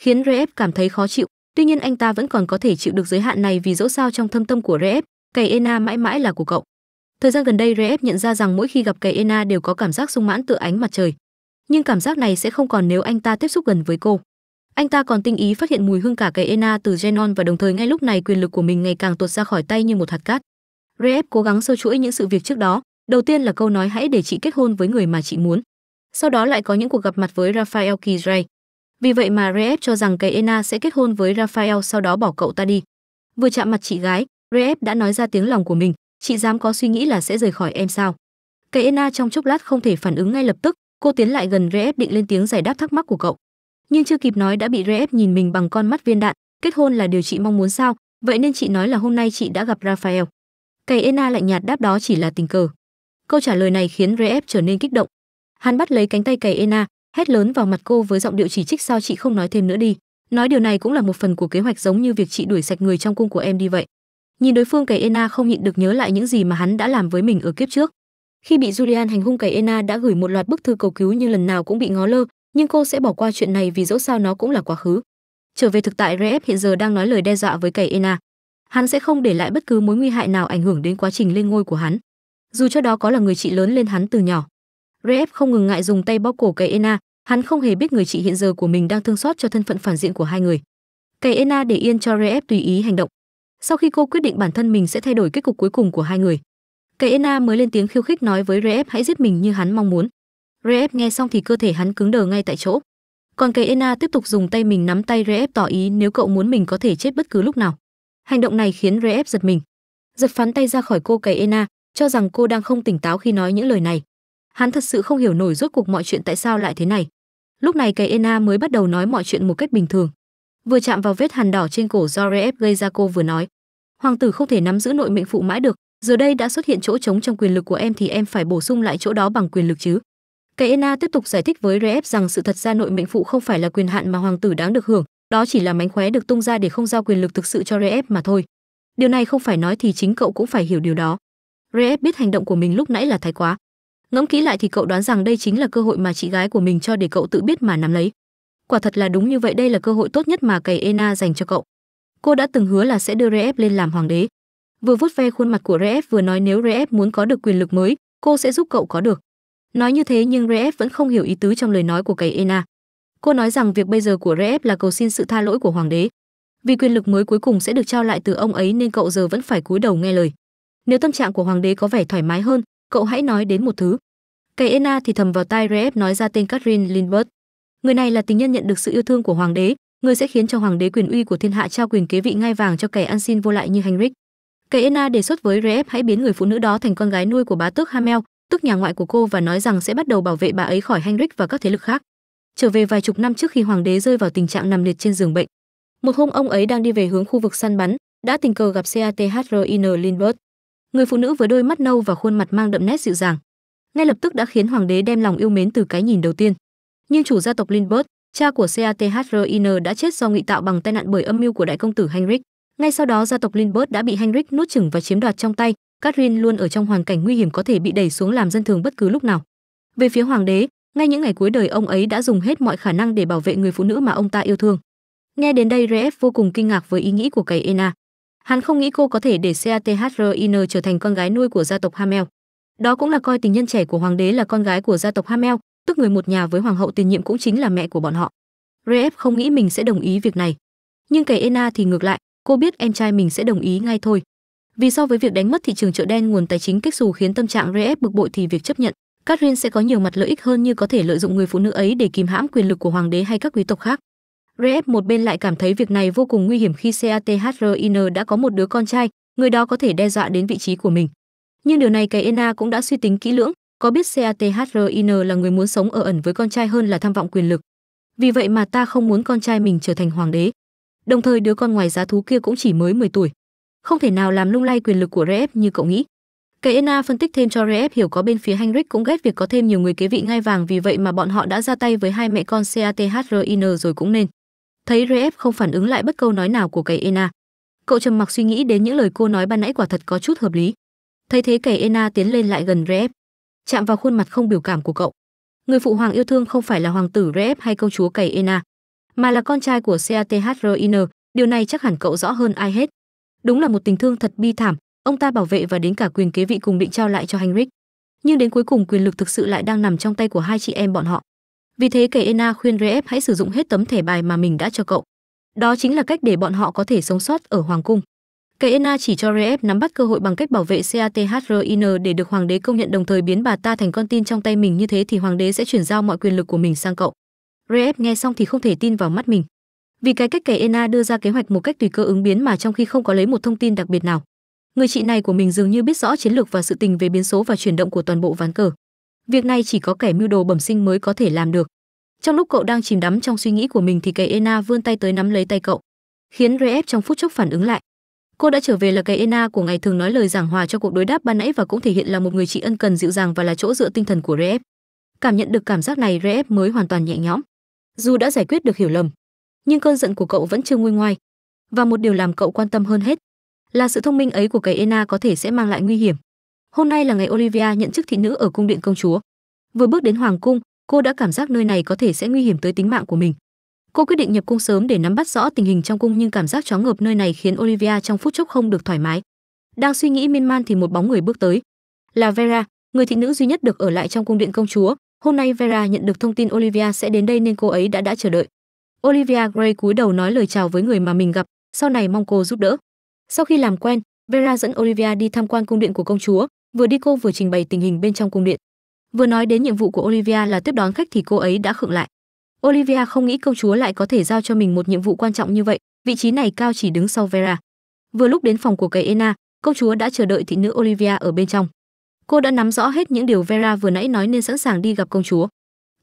khiến ref cảm thấy khó chịu tuy nhiên anh ta vẫn còn có thể chịu được giới hạn này vì dẫu sao trong thâm tâm của ref cày ena mãi mãi là của cậu Thời gian gần đây Ref nhận ra rằng mỗi khi gặp kẻ Ena đều có cảm giác sung mãn tựa ánh mặt trời. Nhưng cảm giác này sẽ không còn nếu anh ta tiếp xúc gần với cô. Anh ta còn tinh ý phát hiện mùi hương cả kẻ Ena từ Genon và đồng thời ngay lúc này quyền lực của mình ngày càng tuột ra khỏi tay như một hạt cát. Ref cố gắng sơ chuỗi những sự việc trước đó, đầu tiên là câu nói hãy để chị kết hôn với người mà chị muốn. Sau đó lại có những cuộc gặp mặt với Raphael Kizray. Vì vậy mà Ref cho rằng kẻ Ena sẽ kết hôn với Raphael sau đó bỏ cậu ta đi. Vừa chạm mặt chị gái, Ref đã nói ra tiếng lòng của mình, chị dám có suy nghĩ là sẽ rời khỏi em sao cây ena trong chốc lát không thể phản ứng ngay lập tức cô tiến lại gần ref định lên tiếng giải đáp thắc mắc của cậu nhưng chưa kịp nói đã bị ref nhìn mình bằng con mắt viên đạn kết hôn là điều chị mong muốn sao vậy nên chị nói là hôm nay chị đã gặp raphael cây ena lạnh nhạt đáp đó chỉ là tình cờ câu trả lời này khiến ref trở nên kích động hắn bắt lấy cánh tay cây ena hét lớn vào mặt cô với giọng điệu chỉ trích sao chị không nói thêm nữa đi nói điều này cũng là một phần của kế hoạch giống như việc chị đuổi sạch người trong cung của em đi vậy Nhìn đối phương cầy Ena không nhịn được nhớ lại những gì mà hắn đã làm với mình ở kiếp trước. Khi bị Julian hành hung cầy Ena đã gửi một loạt bức thư cầu cứu nhưng lần nào cũng bị ngó lơ, nhưng cô sẽ bỏ qua chuyện này vì dẫu sao nó cũng là quá khứ. Trở về thực tại, Ref hiện giờ đang nói lời đe dọa với cầy Ena. Hắn sẽ không để lại bất cứ mối nguy hại nào ảnh hưởng đến quá trình lên ngôi của hắn. Dù cho đó có là người chị lớn lên hắn từ nhỏ. Ref không ngừng ngại dùng tay bóp cổ cầy Ena, hắn không hề biết người chị hiện giờ của mình đang thương xót cho thân phận phản diện của hai người. Cầy Ena để yên cho Ref tùy ý hành động, sau khi cô quyết định bản thân mình sẽ thay đổi kết cục cuối cùng của hai người Cây mới lên tiếng khiêu khích nói với Ref hãy giết mình như hắn mong muốn. Ref nghe xong thì cơ thể hắn cứng đờ ngay tại chỗ. Còn Cây tiếp tục dùng tay mình nắm tay Ref tỏ ý nếu cậu muốn mình có thể chết bất cứ lúc nào. Hành động này khiến Ref giật mình. Giật phán tay ra khỏi cô Cây cho rằng cô đang không tỉnh táo khi nói những lời này. Hắn thật sự không hiểu nổi rốt cuộc mọi chuyện tại sao lại thế này. Lúc này Cây mới bắt đầu nói mọi chuyện một cách bình thường vừa chạm vào vết hằn đỏ trên cổ do Ref gây ra cô vừa nói hoàng tử không thể nắm giữ nội mệnh phụ mãi được giờ đây đã xuất hiện chỗ trống trong quyền lực của em thì em phải bổ sung lại chỗ đó bằng quyền lực chứ Kaena tiếp tục giải thích với Ref rằng sự thật ra nội mệnh phụ không phải là quyền hạn mà hoàng tử đáng được hưởng đó chỉ là mánh khóe được tung ra để không giao quyền lực thực sự cho Ref mà thôi điều này không phải nói thì chính cậu cũng phải hiểu điều đó Ref biết hành động của mình lúc nãy là thái quá ngẫm kỹ lại thì cậu đoán rằng đây chính là cơ hội mà chị gái của mình cho để cậu tự biết mà nắm lấy quả thật là đúng như vậy đây là cơ hội tốt nhất mà cầy Ena dành cho cậu. Cô đã từng hứa là sẽ đưa Reef lên làm hoàng đế. Vừa vuốt ve khuôn mặt của Reef vừa nói nếu Reef muốn có được quyền lực mới, cô sẽ giúp cậu có được. Nói như thế nhưng Reef vẫn không hiểu ý tứ trong lời nói của cầy Ena. Cô nói rằng việc bây giờ của Reef là cầu xin sự tha lỗi của hoàng đế. Vì quyền lực mới cuối cùng sẽ được trao lại từ ông ấy nên cậu giờ vẫn phải cúi đầu nghe lời. Nếu tâm trạng của hoàng đế có vẻ thoải mái hơn, cậu hãy nói đến một thứ. Cầy Ena thì thầm vào tai Reef nói ra tên Catherine Lindbergh người này là tình nhân nhận được sự yêu thương của hoàng đế người sẽ khiến cho hoàng đế quyền uy của thiên hạ trao quyền kế vị ngai vàng cho kẻ ăn xin vô lại như henrik kẻ ena đề xuất với ref hãy biến người phụ nữ đó thành con gái nuôi của bá tước hamel tức nhà ngoại của cô và nói rằng sẽ bắt đầu bảo vệ bà ấy khỏi henrik và các thế lực khác trở về vài chục năm trước khi hoàng đế rơi vào tình trạng nằm liệt trên giường bệnh một hôm ông ấy đang đi về hướng khu vực săn bắn đã tình cờ gặp cathryn lindbergh người phụ nữ với đôi mắt nâu và khuôn mặt mang đậm nét dịu dàng ngay lập tức đã khiến hoàng đế đem lòng yêu mến từ cái nhìn đầu tiên nhưng chủ gia tộc Lindbergh, cha của CATHRIN đã chết do ngụy tạo bằng tai nạn bởi âm mưu của đại công tử Heinrich. Ngay sau đó gia tộc Lindbergh đã bị Heinrich nuốt chửng và chiếm đoạt trong tay, Catherine luôn ở trong hoàn cảnh nguy hiểm có thể bị đẩy xuống làm dân thường bất cứ lúc nào. Về phía hoàng đế, ngay những ngày cuối đời ông ấy đã dùng hết mọi khả năng để bảo vệ người phụ nữ mà ông ta yêu thương. Nghe đến đây Ref vô cùng kinh ngạc với ý nghĩ của cầy Ena. Hắn không nghĩ cô có thể để CATHRIN trở thành con gái nuôi của gia tộc Hamel. Đó cũng là coi tình nhân trẻ của hoàng đế là con gái của gia tộc Hamel, tức người một nhà với hoàng hậu tiền nhiệm cũng chính là mẹ của bọn họ ref không nghĩ mình sẽ đồng ý việc này nhưng kể ena thì ngược lại cô biết em trai mình sẽ đồng ý ngay thôi vì so với việc đánh mất thị trường chợ đen nguồn tài chính kích xù khiến tâm trạng ref bực bội thì việc chấp nhận Catherine sẽ có nhiều mặt lợi ích hơn như có thể lợi dụng người phụ nữ ấy để kìm hãm quyền lực của hoàng đế hay các quý tộc khác. Ref một bên lại cảm thấy việc này vô cùng nguy hiểm khi CATHRIN đã có một đứa con trai, người đó có thể đe dọa đến vị trí của mình. Nhưng điều này Kayena cũng đã suy tính kỹ lưỡng, có biết CATHRIN là người muốn sống ở ẩn với con trai hơn là tham vọng quyền lực. Vì vậy mà ta không muốn con trai mình trở thành hoàng đế. Đồng thời đứa con ngoài giá thú kia cũng chỉ mới 10 tuổi, không thể nào làm lung lay quyền lực của Ref như cậu nghĩ. Keena phân tích thêm cho Ref hiểu có bên phía Henrik cũng ghét việc có thêm nhiều người kế vị ngai vàng vì vậy mà bọn họ đã ra tay với hai mẹ con CATHRIN rồi cũng nên. Thấy Ref không phản ứng lại bất câu nói nào của Keena, cậu trầm mặc suy nghĩ đến những lời cô nói ban nãy quả thật có chút hợp lý. Thấy thế Keena tiến lên lại gần Ref, chạm vào khuôn mặt không biểu cảm của cậu. Người phụ hoàng yêu thương không phải là hoàng tử Ref hay công chúa Cầy mà là con trai của CATHRIN, điều này chắc hẳn cậu rõ hơn ai hết. Đúng là một tình thương thật bi thảm, ông ta bảo vệ và đến cả quyền kế vị cùng định trao lại cho Henrik. Nhưng đến cuối cùng quyền lực thực sự lại đang nằm trong tay của hai chị em bọn họ. Vì thế Cầy khuyên Ref hãy sử dụng hết tấm thẻ bài mà mình đã cho cậu. Đó chính là cách để bọn họ có thể sống sót ở hoàng cung. KNA chỉ cho RF nắm bắt cơ hội bằng cách bảo vệ CATHRIN để được hoàng đế công nhận đồng thời biến bà ta thành con tin trong tay mình như thế thì hoàng đế sẽ chuyển giao mọi quyền lực của mình sang cậu. RF nghe xong thì không thể tin vào mắt mình. Vì cái cách KNA đưa ra kế hoạch một cách tùy cơ ứng biến mà trong khi không có lấy một thông tin đặc biệt nào. Người chị này của mình dường như biết rõ chiến lược và sự tình về biến số và chuyển động của toàn bộ ván cờ. Việc này chỉ có kẻ mưu đồ bẩm sinh mới có thể làm được. Trong lúc cậu đang chìm đắm trong suy nghĩ của mình thì Kayena vươn tay tới nắm lấy tay cậu, khiến Ref trong phút chốc phản ứng lại cô đã trở về là cái Ena của ngày thường nói lời giảng hòa cho cuộc đối đáp ban nãy và cũng thể hiện là một người chị ân cần dịu dàng và là chỗ dựa tinh thần của Reef. Cảm nhận được cảm giác này, Reef mới hoàn toàn nhẹ nhõm. Dù đã giải quyết được hiểu lầm, nhưng cơn giận của cậu vẫn chưa nguôi ngoai. Và một điều làm cậu quan tâm hơn hết là sự thông minh ấy của cái Ena có thể sẽ mang lại nguy hiểm. Hôm nay là ngày Olivia nhận chức thị nữ ở cung điện công chúa. Vừa bước đến hoàng cung, cô đã cảm giác nơi này có thể sẽ nguy hiểm tới tính mạng của mình. Cô quyết định nhập cung sớm để nắm bắt rõ tình hình trong cung nhưng cảm giác chóng ngợp nơi này khiến Olivia trong phút chốc không được thoải mái. Đang suy nghĩ miên man thì một bóng người bước tới. Là Vera, người thị nữ duy nhất được ở lại trong cung điện công chúa. Hôm nay Vera nhận được thông tin Olivia sẽ đến đây nên cô ấy đã đã chờ đợi. Olivia Gray cúi đầu nói lời chào với người mà mình gặp, sau này mong cô giúp đỡ. Sau khi làm quen, Vera dẫn Olivia đi tham quan cung điện của công chúa, vừa đi cô vừa trình bày tình hình bên trong cung điện. Vừa nói đến nhiệm vụ của Olivia là tiếp đón khách thì cô ấy đã khựng lại. Olivia không nghĩ công chúa lại có thể giao cho mình một nhiệm vụ quan trọng như vậy, vị trí này cao chỉ đứng sau Vera. Vừa lúc đến phòng của cầy Ena, công chúa đã chờ đợi thị nữ Olivia ở bên trong. Cô đã nắm rõ hết những điều Vera vừa nãy nói nên sẵn sàng đi gặp công chúa.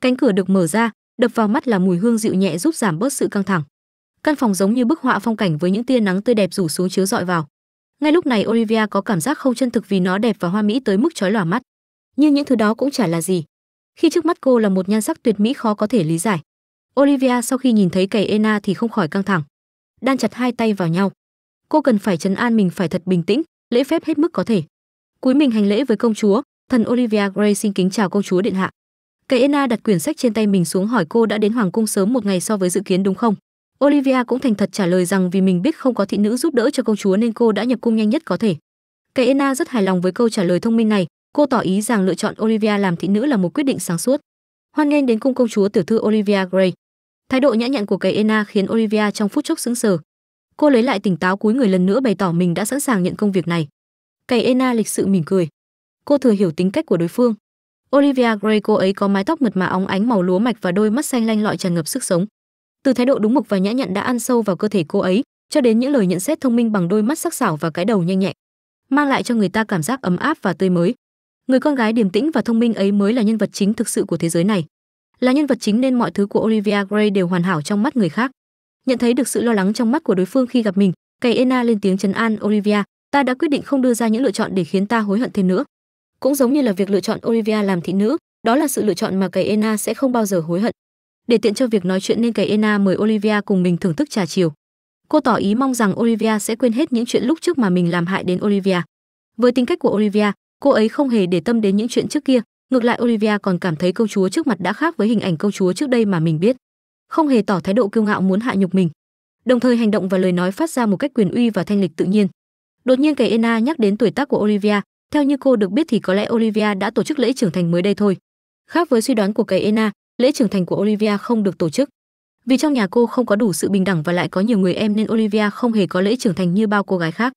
Cánh cửa được mở ra, đập vào mắt là mùi hương dịu nhẹ giúp giảm bớt sự căng thẳng. Căn phòng giống như bức họa phong cảnh với những tia nắng tươi đẹp rủ xuống chiếu rọi vào. Ngay lúc này Olivia có cảm giác không chân thực vì nó đẹp và hoa mỹ tới mức chói lòa mắt. Nhưng những thứ đó cũng chả là gì. Khi trước mắt cô là một nhan sắc tuyệt mỹ khó có thể lý giải. Olivia sau khi nhìn thấy cầy Ena thì không khỏi căng thẳng. Đan chặt hai tay vào nhau. Cô cần phải chấn an mình phải thật bình tĩnh, lễ phép hết mức có thể. Cúi mình hành lễ với công chúa, thần Olivia Gray xin kính chào công chúa điện hạ. Cầy Ena đặt quyển sách trên tay mình xuống hỏi cô đã đến hoàng cung sớm một ngày so với dự kiến đúng không? Olivia cũng thành thật trả lời rằng vì mình biết không có thị nữ giúp đỡ cho công chúa nên cô đã nhập cung nhanh nhất có thể. Cầy Ena rất hài lòng với câu trả lời thông minh này, cô tỏ ý rằng lựa chọn Olivia làm thị nữ là một quyết định sáng suốt. Hoan nghênh đến cung công chúa tiểu thư Olivia Gray. Thái độ nhã nhặn của cầy Ena khiến Olivia trong phút chốc sững sờ. Cô lấy lại tỉnh táo cúi người lần nữa bày tỏ mình đã sẵn sàng nhận công việc này. Cầy Ena lịch sự mỉm cười. Cô thừa hiểu tính cách của đối phương. Olivia Gray cô ấy có mái tóc mượt mà óng ánh màu lúa mạch và đôi mắt xanh lanh lọi tràn ngập sức sống. Từ thái độ đúng mực và nhã nhặn đã ăn sâu vào cơ thể cô ấy, cho đến những lời nhận xét thông minh bằng đôi mắt sắc sảo và cái đầu nhanh nhẹn, mang lại cho người ta cảm giác ấm áp và tươi mới. Người con gái điềm tĩnh và thông minh ấy mới là nhân vật chính thực sự của thế giới này. Là nhân vật chính nên mọi thứ của Olivia Gray đều hoàn hảo trong mắt người khác. Nhận thấy được sự lo lắng trong mắt của đối phương khi gặp mình, Kayena lên tiếng trấn an Olivia, "Ta đã quyết định không đưa ra những lựa chọn để khiến ta hối hận thêm nữa." Cũng giống như là việc lựa chọn Olivia làm thị nữ, đó là sự lựa chọn mà Kayena sẽ không bao giờ hối hận. Để tiện cho việc nói chuyện nên Kayena mời Olivia cùng mình thưởng thức trà chiều. Cô tỏ ý mong rằng Olivia sẽ quên hết những chuyện lúc trước mà mình làm hại đến Olivia. Với tính cách của Olivia, cô ấy không hề để tâm đến những chuyện trước kia, Ngược lại Olivia còn cảm thấy công chúa trước mặt đã khác với hình ảnh công chúa trước đây mà mình biết. Không hề tỏ thái độ kiêu ngạo muốn hạ nhục mình. Đồng thời hành động và lời nói phát ra một cách quyền uy và thanh lịch tự nhiên. Đột nhiên kể Ena nhắc đến tuổi tác của Olivia, theo như cô được biết thì có lẽ Olivia đã tổ chức lễ trưởng thành mới đây thôi. Khác với suy đoán của cầy Ena, lễ trưởng thành của Olivia không được tổ chức. Vì trong nhà cô không có đủ sự bình đẳng và lại có nhiều người em nên Olivia không hề có lễ trưởng thành như bao cô gái khác.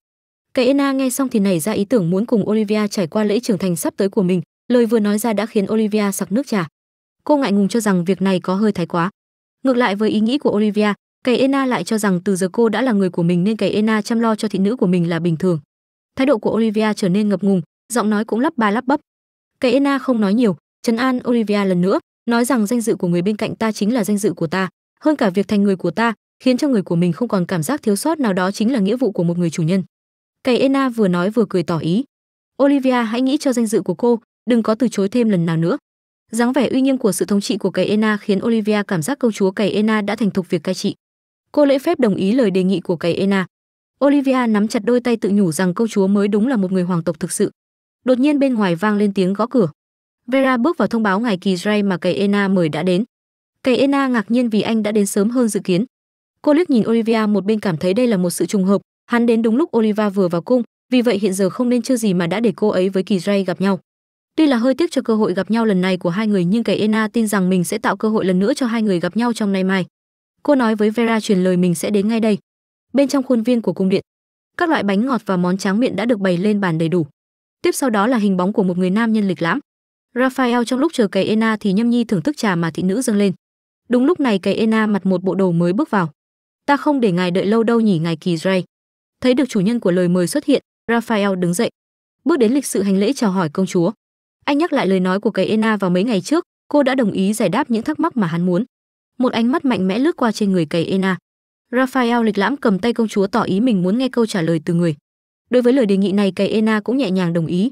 Cầy Ena nghe xong thì nảy ra ý tưởng muốn cùng Olivia trải qua lễ trưởng thành sắp tới của mình, lời vừa nói ra đã khiến olivia sặc nước trà cô ngại ngùng cho rằng việc này có hơi thái quá ngược lại với ý nghĩ của olivia cày ena lại cho rằng từ giờ cô đã là người của mình nên cày ena chăm lo cho thị nữ của mình là bình thường thái độ của olivia trở nên ngập ngùng giọng nói cũng lắp ba lắp bắp cày ena không nói nhiều trấn an olivia lần nữa nói rằng danh dự của người bên cạnh ta chính là danh dự của ta hơn cả việc thành người của ta khiến cho người của mình không còn cảm giác thiếu sót nào đó chính là nghĩa vụ của một người chủ nhân cày ena vừa nói vừa cười tỏ ý olivia hãy nghĩ cho danh dự của cô đừng có từ chối thêm lần nào nữa dáng vẻ uy nghiêm của sự thống trị của cầy ena khiến olivia cảm giác công chúa cầy ena đã thành thục việc cai trị cô lễ phép đồng ý lời đề nghị của cầy ena olivia nắm chặt đôi tay tự nhủ rằng công chúa mới đúng là một người hoàng tộc thực sự đột nhiên bên ngoài vang lên tiếng gõ cửa vera bước vào thông báo ngài kỳ mà cầy ena mời đã đến cầy ena ngạc nhiên vì anh đã đến sớm hơn dự kiến cô liếc nhìn olivia một bên cảm thấy đây là một sự trùng hợp hắn đến đúng lúc Olivia vừa vào cung vì vậy hiện giờ không nên chưa gì mà đã để cô ấy với kỳ gặp nhau Tuy là hơi tiếc cho cơ hội gặp nhau lần này của hai người nhưng kẻ Ena tin rằng mình sẽ tạo cơ hội lần nữa cho hai người gặp nhau trong nay mai. Cô nói với Vera truyền lời mình sẽ đến ngay đây. Bên trong khuôn viên của cung điện, các loại bánh ngọt và món tráng miệng đã được bày lên bàn đầy đủ. Tiếp sau đó là hình bóng của một người nam nhân lịch lãm. Raphael trong lúc chờ kẻ Ena thì nhâm nhi thưởng thức trà mà thị nữ dâng lên. Đúng lúc này kẻ Ena mặc một bộ đồ mới bước vào. Ta không để ngài đợi lâu đâu nhỉ ngài kỳ Dray. Thấy được chủ nhân của lời mời xuất hiện, Raphael đứng dậy, bước đến lịch sự hành lễ chào hỏi công chúa. Anh nhắc lại lời nói của cái Ena vào mấy ngày trước, cô đã đồng ý giải đáp những thắc mắc mà hắn muốn. Một ánh mắt mạnh mẽ lướt qua trên người cầy Ena. Raphael lịch lãm cầm tay công chúa tỏ ý mình muốn nghe câu trả lời từ người. Đối với lời đề nghị này cầy Ena cũng nhẹ nhàng đồng ý.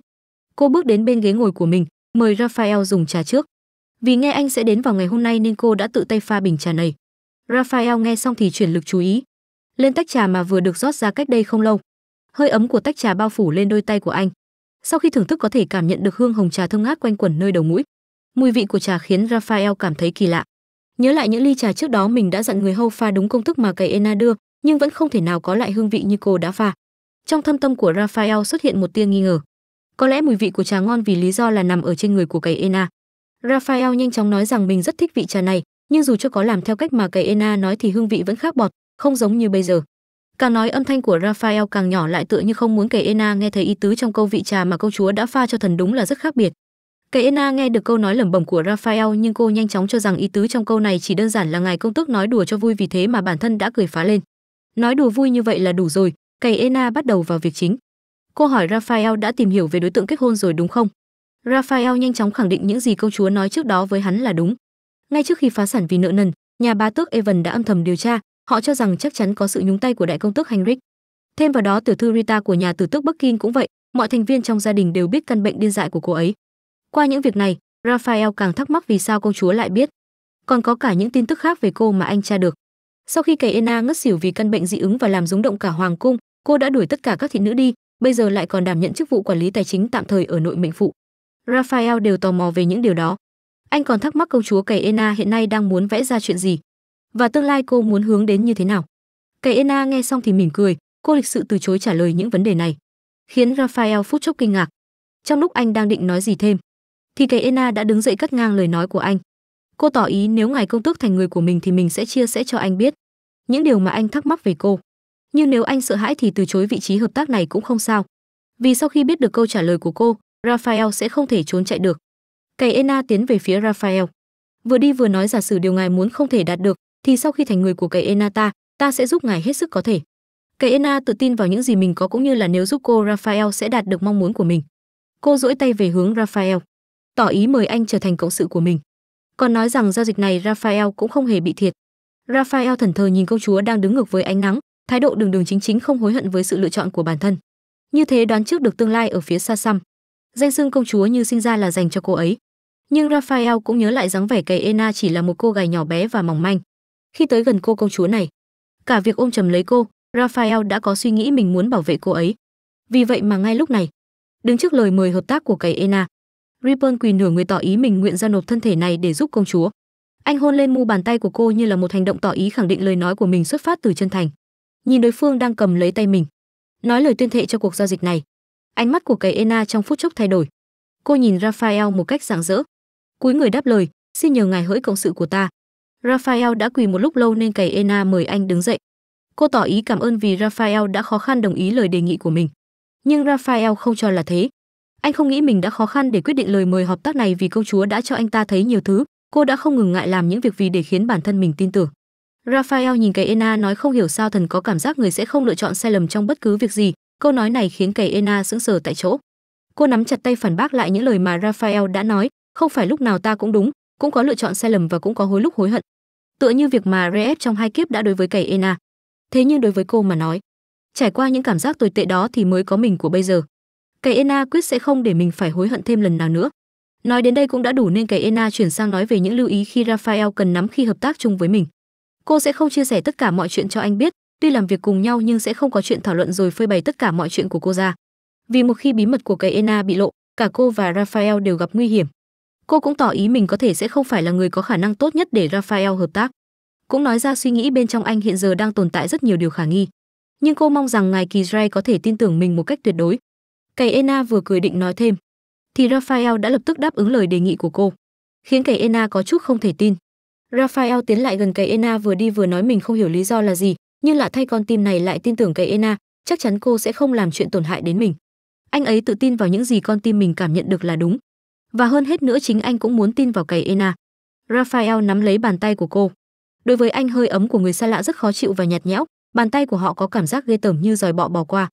Cô bước đến bên ghế ngồi của mình, mời Raphael dùng trà trước. Vì nghe anh sẽ đến vào ngày hôm nay nên cô đã tự tay pha bình trà này. Raphael nghe xong thì chuyển lực chú ý. Lên tách trà mà vừa được rót ra cách đây không lâu. Hơi ấm của tách trà bao phủ lên đôi tay của anh sau khi thưởng thức có thể cảm nhận được hương hồng trà thơm ngát quanh quẩn nơi đầu mũi mùi vị của trà khiến raphael cảm thấy kỳ lạ nhớ lại những ly trà trước đó mình đã dặn người hầu pha đúng công thức mà cầy ena đưa nhưng vẫn không thể nào có lại hương vị như cô đã pha trong thâm tâm của raphael xuất hiện một tia nghi ngờ có lẽ mùi vị của trà ngon vì lý do là nằm ở trên người của cầy ena raphael nhanh chóng nói rằng mình rất thích vị trà này nhưng dù cho có làm theo cách mà cầy ena nói thì hương vị vẫn khác bọt không giống như bây giờ Càng nói âm thanh của Raphael càng nhỏ lại tựa như không muốn kể Ena nghe thấy ý tứ trong câu vị trà mà công chúa đã pha cho thần đúng là rất khác biệt. Kể Ena nghe được câu nói lẩm bẩm của Raphael nhưng cô nhanh chóng cho rằng ý tứ trong câu này chỉ đơn giản là ngài công tước nói đùa cho vui vì thế mà bản thân đã cười phá lên. Nói đùa vui như vậy là đủ rồi, Kể Ena bắt đầu vào việc chính. Cô hỏi Raphael đã tìm hiểu về đối tượng kết hôn rồi đúng không? Raphael nhanh chóng khẳng định những gì công chúa nói trước đó với hắn là đúng. Ngay trước khi phá sản vì nợ nần, nhà bá tước Evan đã âm thầm điều tra, họ cho rằng chắc chắn có sự nhúng tay của đại công tước Heinrich. Thêm vào đó tiểu thư Rita của nhà tử tước Bắc Kinh cũng vậy, mọi thành viên trong gia đình đều biết căn bệnh điên dại của cô ấy. Qua những việc này, Raphael càng thắc mắc vì sao công chúa lại biết. Còn có cả những tin tức khác về cô mà anh tra được. Sau khi cầy Ena ngất xỉu vì căn bệnh dị ứng và làm rúng động cả hoàng cung, cô đã đuổi tất cả các thị nữ đi, bây giờ lại còn đảm nhận chức vụ quản lý tài chính tạm thời ở nội mệnh phụ. Raphael đều tò mò về những điều đó. Anh còn thắc mắc công chúa cầy Ena hiện nay đang muốn vẽ ra chuyện gì và tương lai cô muốn hướng đến như thế nào. Cây Ena nghe xong thì mỉm cười, cô lịch sự từ chối trả lời những vấn đề này, khiến Raphael phút chốc kinh ngạc. Trong lúc anh đang định nói gì thêm, thì cây Ena đã đứng dậy cắt ngang lời nói của anh. Cô tỏ ý nếu ngài công tước thành người của mình thì mình sẽ chia sẻ cho anh biết những điều mà anh thắc mắc về cô. Nhưng nếu anh sợ hãi thì từ chối vị trí hợp tác này cũng không sao. Vì sau khi biết được câu trả lời của cô, Raphael sẽ không thể trốn chạy được. Cây Ena tiến về phía Raphael. Vừa đi vừa nói giả sử điều ngài muốn không thể đạt được thì sau khi thành người của cậy Enata, ta sẽ giúp ngài hết sức có thể. Cậy Ena tự tin vào những gì mình có cũng như là nếu giúp cô Raphael sẽ đạt được mong muốn của mình. Cô duỗi tay về hướng Raphael, tỏ ý mời anh trở thành cộng sự của mình. Còn nói rằng giao dịch này Raphael cũng không hề bị thiệt. Raphael thần thờ nhìn công chúa đang đứng ngược với ánh nắng, thái độ đường đường chính chính không hối hận với sự lựa chọn của bản thân. Như thế đoán trước được tương lai ở phía xa xăm. Danh xưng công chúa như sinh ra là dành cho cô ấy. Nhưng Raphael cũng nhớ lại dáng vẻ cầy Ena chỉ là một cô gái nhỏ bé và mỏng manh, khi tới gần cô công chúa này cả việc ôm chầm lấy cô raphael đã có suy nghĩ mình muốn bảo vệ cô ấy vì vậy mà ngay lúc này đứng trước lời mời hợp tác của cầy ena ripon quỳ nửa người tỏ ý mình nguyện ra nộp thân thể này để giúp công chúa anh hôn lên mu bàn tay của cô như là một hành động tỏ ý khẳng định lời nói của mình xuất phát từ chân thành nhìn đối phương đang cầm lấy tay mình nói lời tuyên thệ cho cuộc giao dịch này ánh mắt của cầy ena trong phút chốc thay đổi cô nhìn raphael một cách rạng rỡ cúi người đáp lời xin nhờ ngài hỡi cộng sự của ta Raphael đã quỳ một lúc lâu nên cầy Ena mời anh đứng dậy. Cô tỏ ý cảm ơn vì Raphael đã khó khăn đồng ý lời đề nghị của mình. Nhưng Raphael không cho là thế. Anh không nghĩ mình đã khó khăn để quyết định lời mời hợp tác này vì công chúa đã cho anh ta thấy nhiều thứ, cô đã không ngừng ngại làm những việc vì để khiến bản thân mình tin tưởng. Raphael nhìn cầy Ena nói không hiểu sao thần có cảm giác người sẽ không lựa chọn sai lầm trong bất cứ việc gì, câu nói này khiến cầy Ena sững sờ tại chỗ. Cô nắm chặt tay phản bác lại những lời mà Raphael đã nói, không phải lúc nào ta cũng đúng, cũng có lựa chọn sai lầm và cũng có hối lúc hối hận, tựa như việc mà Ref trong hai kiếp đã đối với cày Ena. Thế nhưng đối với cô mà nói, trải qua những cảm giác tồi tệ đó thì mới có mình của bây giờ. Cày Ena quyết sẽ không để mình phải hối hận thêm lần nào nữa. Nói đến đây cũng đã đủ nên cày Ena chuyển sang nói về những lưu ý khi Raphael cần nắm khi hợp tác chung với mình. Cô sẽ không chia sẻ tất cả mọi chuyện cho anh biết, tuy làm việc cùng nhau nhưng sẽ không có chuyện thảo luận rồi phơi bày tất cả mọi chuyện của cô ra. Vì một khi bí mật của cày Ena bị lộ, cả cô và Raphael đều gặp nguy hiểm. Cô cũng tỏ ý mình có thể sẽ không phải là người có khả năng tốt nhất để Raphael hợp tác. Cũng nói ra suy nghĩ bên trong anh hiện giờ đang tồn tại rất nhiều điều khả nghi. Nhưng cô mong rằng ngài Kizray có thể tin tưởng mình một cách tuyệt đối. Cầy Ena vừa cười định nói thêm, thì Raphael đã lập tức đáp ứng lời đề nghị của cô, khiến cầy Ena có chút không thể tin. Raphael tiến lại gần cầy Ena vừa đi vừa nói mình không hiểu lý do là gì, nhưng lạ thay con tim này lại tin tưởng cầy Ena, chắc chắn cô sẽ không làm chuyện tổn hại đến mình. Anh ấy tự tin vào những gì con tim mình cảm nhận được là đúng, và hơn hết nữa chính anh cũng muốn tin vào cày Ena. Raphael nắm lấy bàn tay của cô. Đối với anh hơi ấm của người xa lạ rất khó chịu và nhạt nhẽo, bàn tay của họ có cảm giác ghê tởm như giòi bọ bò qua.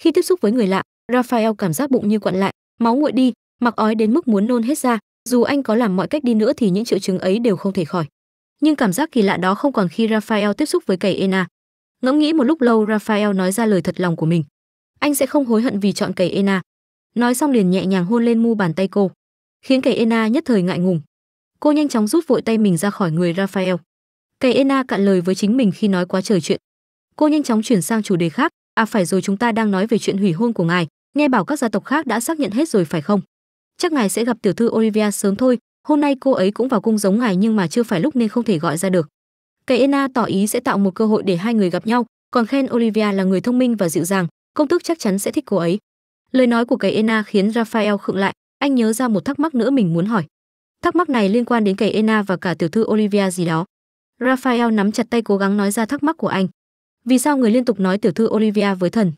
Khi tiếp xúc với người lạ, Raphael cảm giác bụng như quặn lại, máu nguội đi, mặc ói đến mức muốn nôn hết ra, dù anh có làm mọi cách đi nữa thì những triệu chứng ấy đều không thể khỏi. Nhưng cảm giác kỳ lạ đó không còn khi Raphael tiếp xúc với cày Ena. Ngẫm nghĩ một lúc lâu Raphael nói ra lời thật lòng của mình. Anh sẽ không hối hận vì chọn cày Ena. Nói xong liền nhẹ nhàng hôn lên mu bàn tay cô khiến kẻ Ena nhất thời ngại ngùng. Cô nhanh chóng rút vội tay mình ra khỏi người Raphael. Kẻ Ena cạn lời với chính mình khi nói quá trời chuyện. Cô nhanh chóng chuyển sang chủ đề khác, "À phải rồi, chúng ta đang nói về chuyện hủy hôn của ngài, nghe bảo các gia tộc khác đã xác nhận hết rồi phải không? Chắc ngài sẽ gặp tiểu thư Olivia sớm thôi, hôm nay cô ấy cũng vào cung giống ngài nhưng mà chưa phải lúc nên không thể gọi ra được." Kẻ Ena tỏ ý sẽ tạo một cơ hội để hai người gặp nhau, còn khen Olivia là người thông minh và dịu dàng, công tước chắc chắn sẽ thích cô ấy. Lời nói của cái Ena khiến Raphael khựng lại, anh nhớ ra một thắc mắc nữa mình muốn hỏi thắc mắc này liên quan đến kẻ ena và cả tiểu thư olivia gì đó raphael nắm chặt tay cố gắng nói ra thắc mắc của anh vì sao người liên tục nói tiểu thư olivia với thần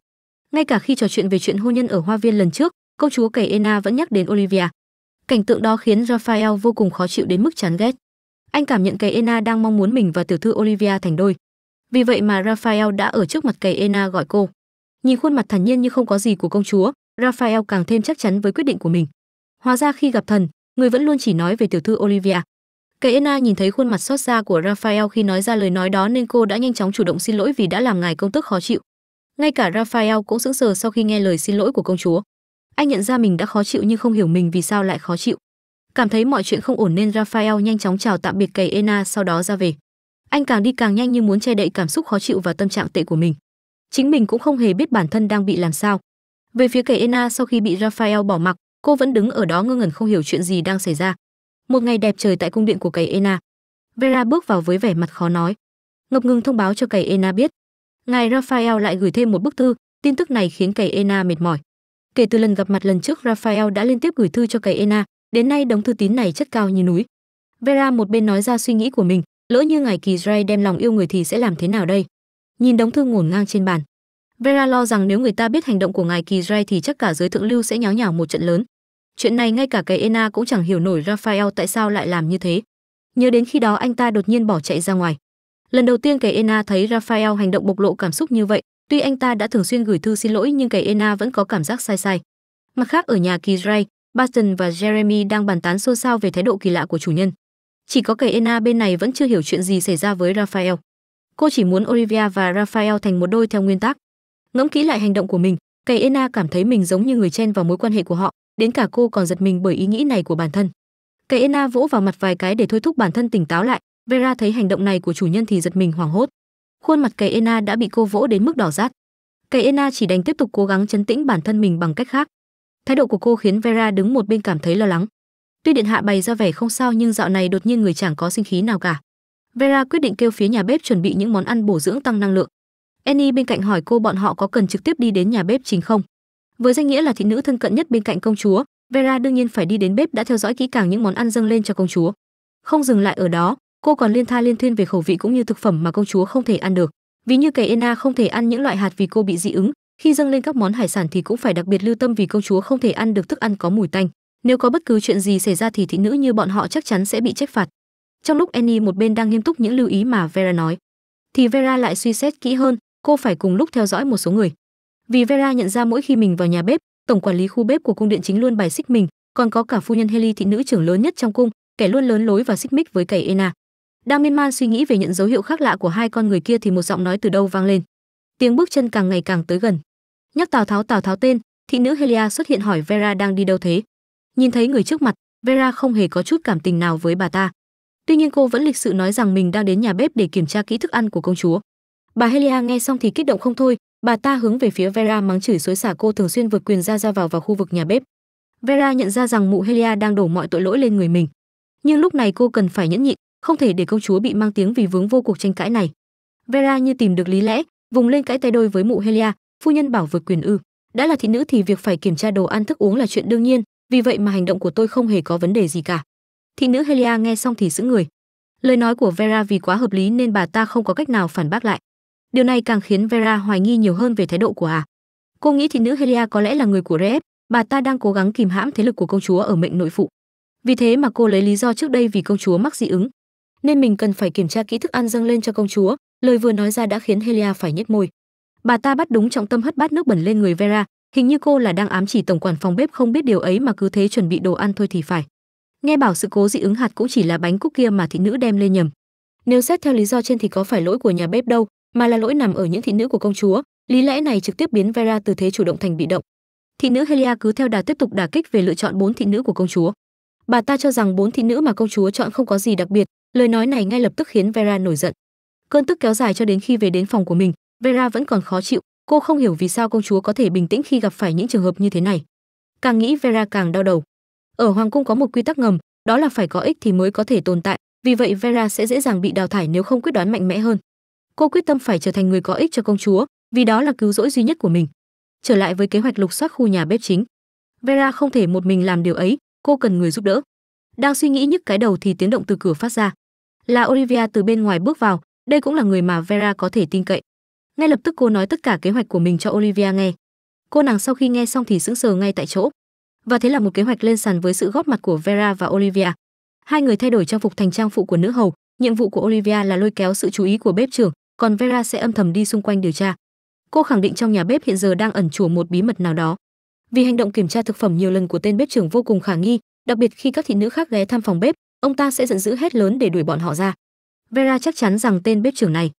ngay cả khi trò chuyện về chuyện hôn nhân ở hoa viên lần trước công chúa kẻ ena vẫn nhắc đến olivia cảnh tượng đó khiến raphael vô cùng khó chịu đến mức chán ghét anh cảm nhận kẻ ena đang mong muốn mình và tiểu thư olivia thành đôi vì vậy mà raphael đã ở trước mặt kẻ ena gọi cô nhìn khuôn mặt thản nhiên như không có gì của công chúa raphael càng thêm chắc chắn với quyết định của mình Hóa ra khi gặp thần, người vẫn luôn chỉ nói về tiểu thư Olivia. Kaena nhìn thấy khuôn mặt xót xa của Raphael khi nói ra lời nói đó nên cô đã nhanh chóng chủ động xin lỗi vì đã làm ngài công tức khó chịu. Ngay cả Raphael cũng sững sờ sau khi nghe lời xin lỗi của công chúa. Anh nhận ra mình đã khó chịu nhưng không hiểu mình vì sao lại khó chịu. Cảm thấy mọi chuyện không ổn nên Raphael nhanh chóng chào tạm biệt Kaena sau đó ra về. Anh càng đi càng nhanh như muốn che đậy cảm xúc khó chịu và tâm trạng tệ của mình. Chính mình cũng không hề biết bản thân đang bị làm sao. Về phía Kaena sau khi bị Raphael bỏ mặc, cô vẫn đứng ở đó ngơ ngẩn không hiểu chuyện gì đang xảy ra một ngày đẹp trời tại cung điện của cầy ena vera bước vào với vẻ mặt khó nói ngập ngừng thông báo cho cầy ena biết ngài raphael lại gửi thêm một bức thư tin tức này khiến cầy ena mệt mỏi kể từ lần gặp mặt lần trước raphael đã liên tiếp gửi thư cho cầy ena đến nay đống thư tín này chất cao như núi vera một bên nói ra suy nghĩ của mình lỡ như ngài kỳ Ray đem lòng yêu người thì sẽ làm thế nào đây nhìn đống thư ngổn ngang trên bàn vera lo rằng nếu người ta biết hành động của ngài kỳ Ray thì chắc cả giới thượng lưu sẽ nháo nhào một trận lớn Chuyện này ngay cả cái Ena cũng chẳng hiểu nổi Raphael tại sao lại làm như thế. Nhớ đến khi đó anh ta đột nhiên bỏ chạy ra ngoài. Lần đầu tiên cái Ena thấy Raphael hành động bộc lộ cảm xúc như vậy, tuy anh ta đã thường xuyên gửi thư xin lỗi nhưng cái Ena vẫn có cảm giác sai sai. Mặt khác ở nhà Kizray, Barton và Jeremy đang bàn tán xôn xao về thái độ kỳ lạ của chủ nhân. Chỉ có cái Ena bên này vẫn chưa hiểu chuyện gì xảy ra với Raphael. Cô chỉ muốn Olivia và Raphael thành một đôi theo nguyên tắc. Ngẫm kỹ lại hành động của mình, Cày Ena cảm thấy mình giống như người chen vào mối quan hệ của họ, đến cả cô còn giật mình bởi ý nghĩ này của bản thân cây ena vỗ vào mặt vài cái để thôi thúc bản thân tỉnh táo lại vera thấy hành động này của chủ nhân thì giật mình hoảng hốt khuôn mặt cây ena đã bị cô vỗ đến mức đỏ rát cây ena chỉ đành tiếp tục cố gắng chấn tĩnh bản thân mình bằng cách khác thái độ của cô khiến vera đứng một bên cảm thấy lo lắng tuy điện hạ bày ra vẻ không sao nhưng dạo này đột nhiên người chẳng có sinh khí nào cả vera quyết định kêu phía nhà bếp chuẩn bị những món ăn bổ dưỡng tăng năng lượng annie bên cạnh hỏi cô bọn họ có cần trực tiếp đi đến nhà bếp chính không với danh nghĩa là thị nữ thân cận nhất bên cạnh công chúa vera đương nhiên phải đi đến bếp đã theo dõi kỹ càng những món ăn dâng lên cho công chúa không dừng lại ở đó cô còn liên tha liên thuyên về khẩu vị cũng như thực phẩm mà công chúa không thể ăn được ví như kẻ ena không thể ăn những loại hạt vì cô bị dị ứng khi dâng lên các món hải sản thì cũng phải đặc biệt lưu tâm vì công chúa không thể ăn được thức ăn có mùi tanh nếu có bất cứ chuyện gì xảy ra thì thị nữ như bọn họ chắc chắn sẽ bị trách phạt trong lúc annie một bên đang nghiêm túc những lưu ý mà vera nói thì vera lại suy xét kỹ hơn cô phải cùng lúc theo dõi một số người vì Vera nhận ra mỗi khi mình vào nhà bếp, tổng quản lý khu bếp của cung điện chính luôn bài xích mình, còn có cả phu nhân Heli thị nữ trưởng lớn nhất trong cung, kẻ luôn lớn lối và xích mích với cầy Ena. Đang miên man suy nghĩ về những dấu hiệu khác lạ của hai con người kia thì một giọng nói từ đâu vang lên. Tiếng bước chân càng ngày càng tới gần. Nhắc Tào Tháo Tào Tháo tên, thị nữ Helia xuất hiện hỏi Vera đang đi đâu thế. Nhìn thấy người trước mặt, Vera không hề có chút cảm tình nào với bà ta. Tuy nhiên cô vẫn lịch sự nói rằng mình đang đến nhà bếp để kiểm tra kỹ thức ăn của công chúa. Bà Helia nghe xong thì kích động không thôi, Bà ta hướng về phía Vera mắng chửi xối xả cô thường xuyên vượt quyền ra ra vào vào khu vực nhà bếp. Vera nhận ra rằng mụ Helia đang đổ mọi tội lỗi lên người mình. Nhưng lúc này cô cần phải nhẫn nhịn, không thể để công chúa bị mang tiếng vì vướng vô cuộc tranh cãi này. Vera như tìm được lý lẽ, vùng lên cãi tay đôi với mụ Helia, phu nhân bảo vượt quyền ư? Đã là thị nữ thì việc phải kiểm tra đồ ăn thức uống là chuyện đương nhiên, vì vậy mà hành động của tôi không hề có vấn đề gì cả. Thị nữ Helia nghe xong thì sững người. Lời nói của Vera vì quá hợp lý nên bà ta không có cách nào phản bác lại. Điều này càng khiến Vera hoài nghi nhiều hơn về thái độ của Hà. Cô nghĩ thị nữ Helia có lẽ là người của Rep, bà ta đang cố gắng kìm hãm thế lực của công chúa ở mệnh nội phụ. Vì thế mà cô lấy lý do trước đây vì công chúa mắc dị ứng, nên mình cần phải kiểm tra kỹ thức ăn dâng lên cho công chúa, lời vừa nói ra đã khiến Helia phải nhếch môi. Bà ta bắt đúng trọng tâm hất bát nước bẩn lên người Vera, hình như cô là đang ám chỉ tổng quản phòng bếp không biết điều ấy mà cứ thế chuẩn bị đồ ăn thôi thì phải. Nghe bảo sự cố dị ứng hạt cũng chỉ là bánh cúc kia mà thị nữ đem lên nhầm. Nếu xét theo lý do trên thì có phải lỗi của nhà bếp đâu, mà là lỗi nằm ở những thị nữ của công chúa lý lẽ này trực tiếp biến vera từ thế chủ động thành bị động thị nữ helia cứ theo đà tiếp tục đả kích về lựa chọn bốn thị nữ của công chúa bà ta cho rằng bốn thị nữ mà công chúa chọn không có gì đặc biệt lời nói này ngay lập tức khiến vera nổi giận cơn tức kéo dài cho đến khi về đến phòng của mình vera vẫn còn khó chịu cô không hiểu vì sao công chúa có thể bình tĩnh khi gặp phải những trường hợp như thế này càng nghĩ vera càng đau đầu ở hoàng cung có một quy tắc ngầm đó là phải có ích thì mới có thể tồn tại vì vậy vera sẽ dễ dàng bị đào thải nếu không quyết đoán mạnh mẽ hơn cô quyết tâm phải trở thành người có ích cho công chúa vì đó là cứu rỗi duy nhất của mình trở lại với kế hoạch lục soát khu nhà bếp chính vera không thể một mình làm điều ấy cô cần người giúp đỡ đang suy nghĩ nhức cái đầu thì tiếng động từ cửa phát ra là olivia từ bên ngoài bước vào đây cũng là người mà vera có thể tin cậy ngay lập tức cô nói tất cả kế hoạch của mình cho olivia nghe cô nàng sau khi nghe xong thì sững sờ ngay tại chỗ và thế là một kế hoạch lên sàn với sự góp mặt của vera và olivia hai người thay đổi trang phục thành trang phụ của nữ hầu nhiệm vụ của olivia là lôi kéo sự chú ý của bếp trưởng còn Vera sẽ âm thầm đi xung quanh điều tra. Cô khẳng định trong nhà bếp hiện giờ đang ẩn chùa một bí mật nào đó. Vì hành động kiểm tra thực phẩm nhiều lần của tên bếp trưởng vô cùng khả nghi, đặc biệt khi các thị nữ khác ghé thăm phòng bếp, ông ta sẽ giận dữ hét lớn để đuổi bọn họ ra. Vera chắc chắn rằng tên bếp trưởng này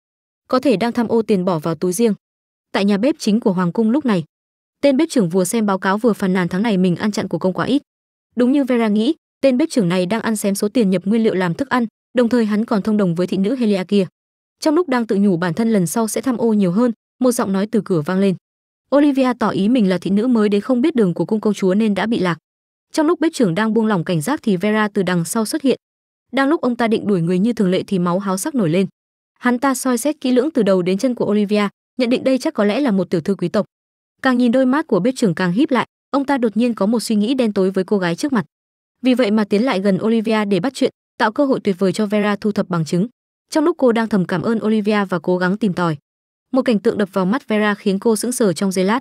có thể đang tham ô tiền bỏ vào túi riêng. Tại nhà bếp chính của hoàng cung lúc này, tên bếp trưởng vừa xem báo cáo vừa phàn nàn tháng này mình ăn chặn của công quá ít. Đúng như Vera nghĩ, tên bếp trưởng này đang ăn xém số tiền nhập nguyên liệu làm thức ăn, đồng thời hắn còn thông đồng với thị nữ Helia kia trong lúc đang tự nhủ bản thân lần sau sẽ tham ô nhiều hơn một giọng nói từ cửa vang lên olivia tỏ ý mình là thị nữ mới đến không biết đường của cung công chúa nên đã bị lạc trong lúc bếp trưởng đang buông lỏng cảnh giác thì vera từ đằng sau xuất hiện đang lúc ông ta định đuổi người như thường lệ thì máu háo sắc nổi lên hắn ta soi xét kỹ lưỡng từ đầu đến chân của olivia nhận định đây chắc có lẽ là một tiểu thư quý tộc càng nhìn đôi mắt của bếp trưởng càng híp lại ông ta đột nhiên có một suy nghĩ đen tối với cô gái trước mặt vì vậy mà tiến lại gần olivia để bắt chuyện tạo cơ hội tuyệt vời cho vera thu thập bằng chứng trong lúc cô đang thầm cảm ơn Olivia và cố gắng tìm tòi, một cảnh tượng đập vào mắt Vera khiến cô sững sờ trong giây lát.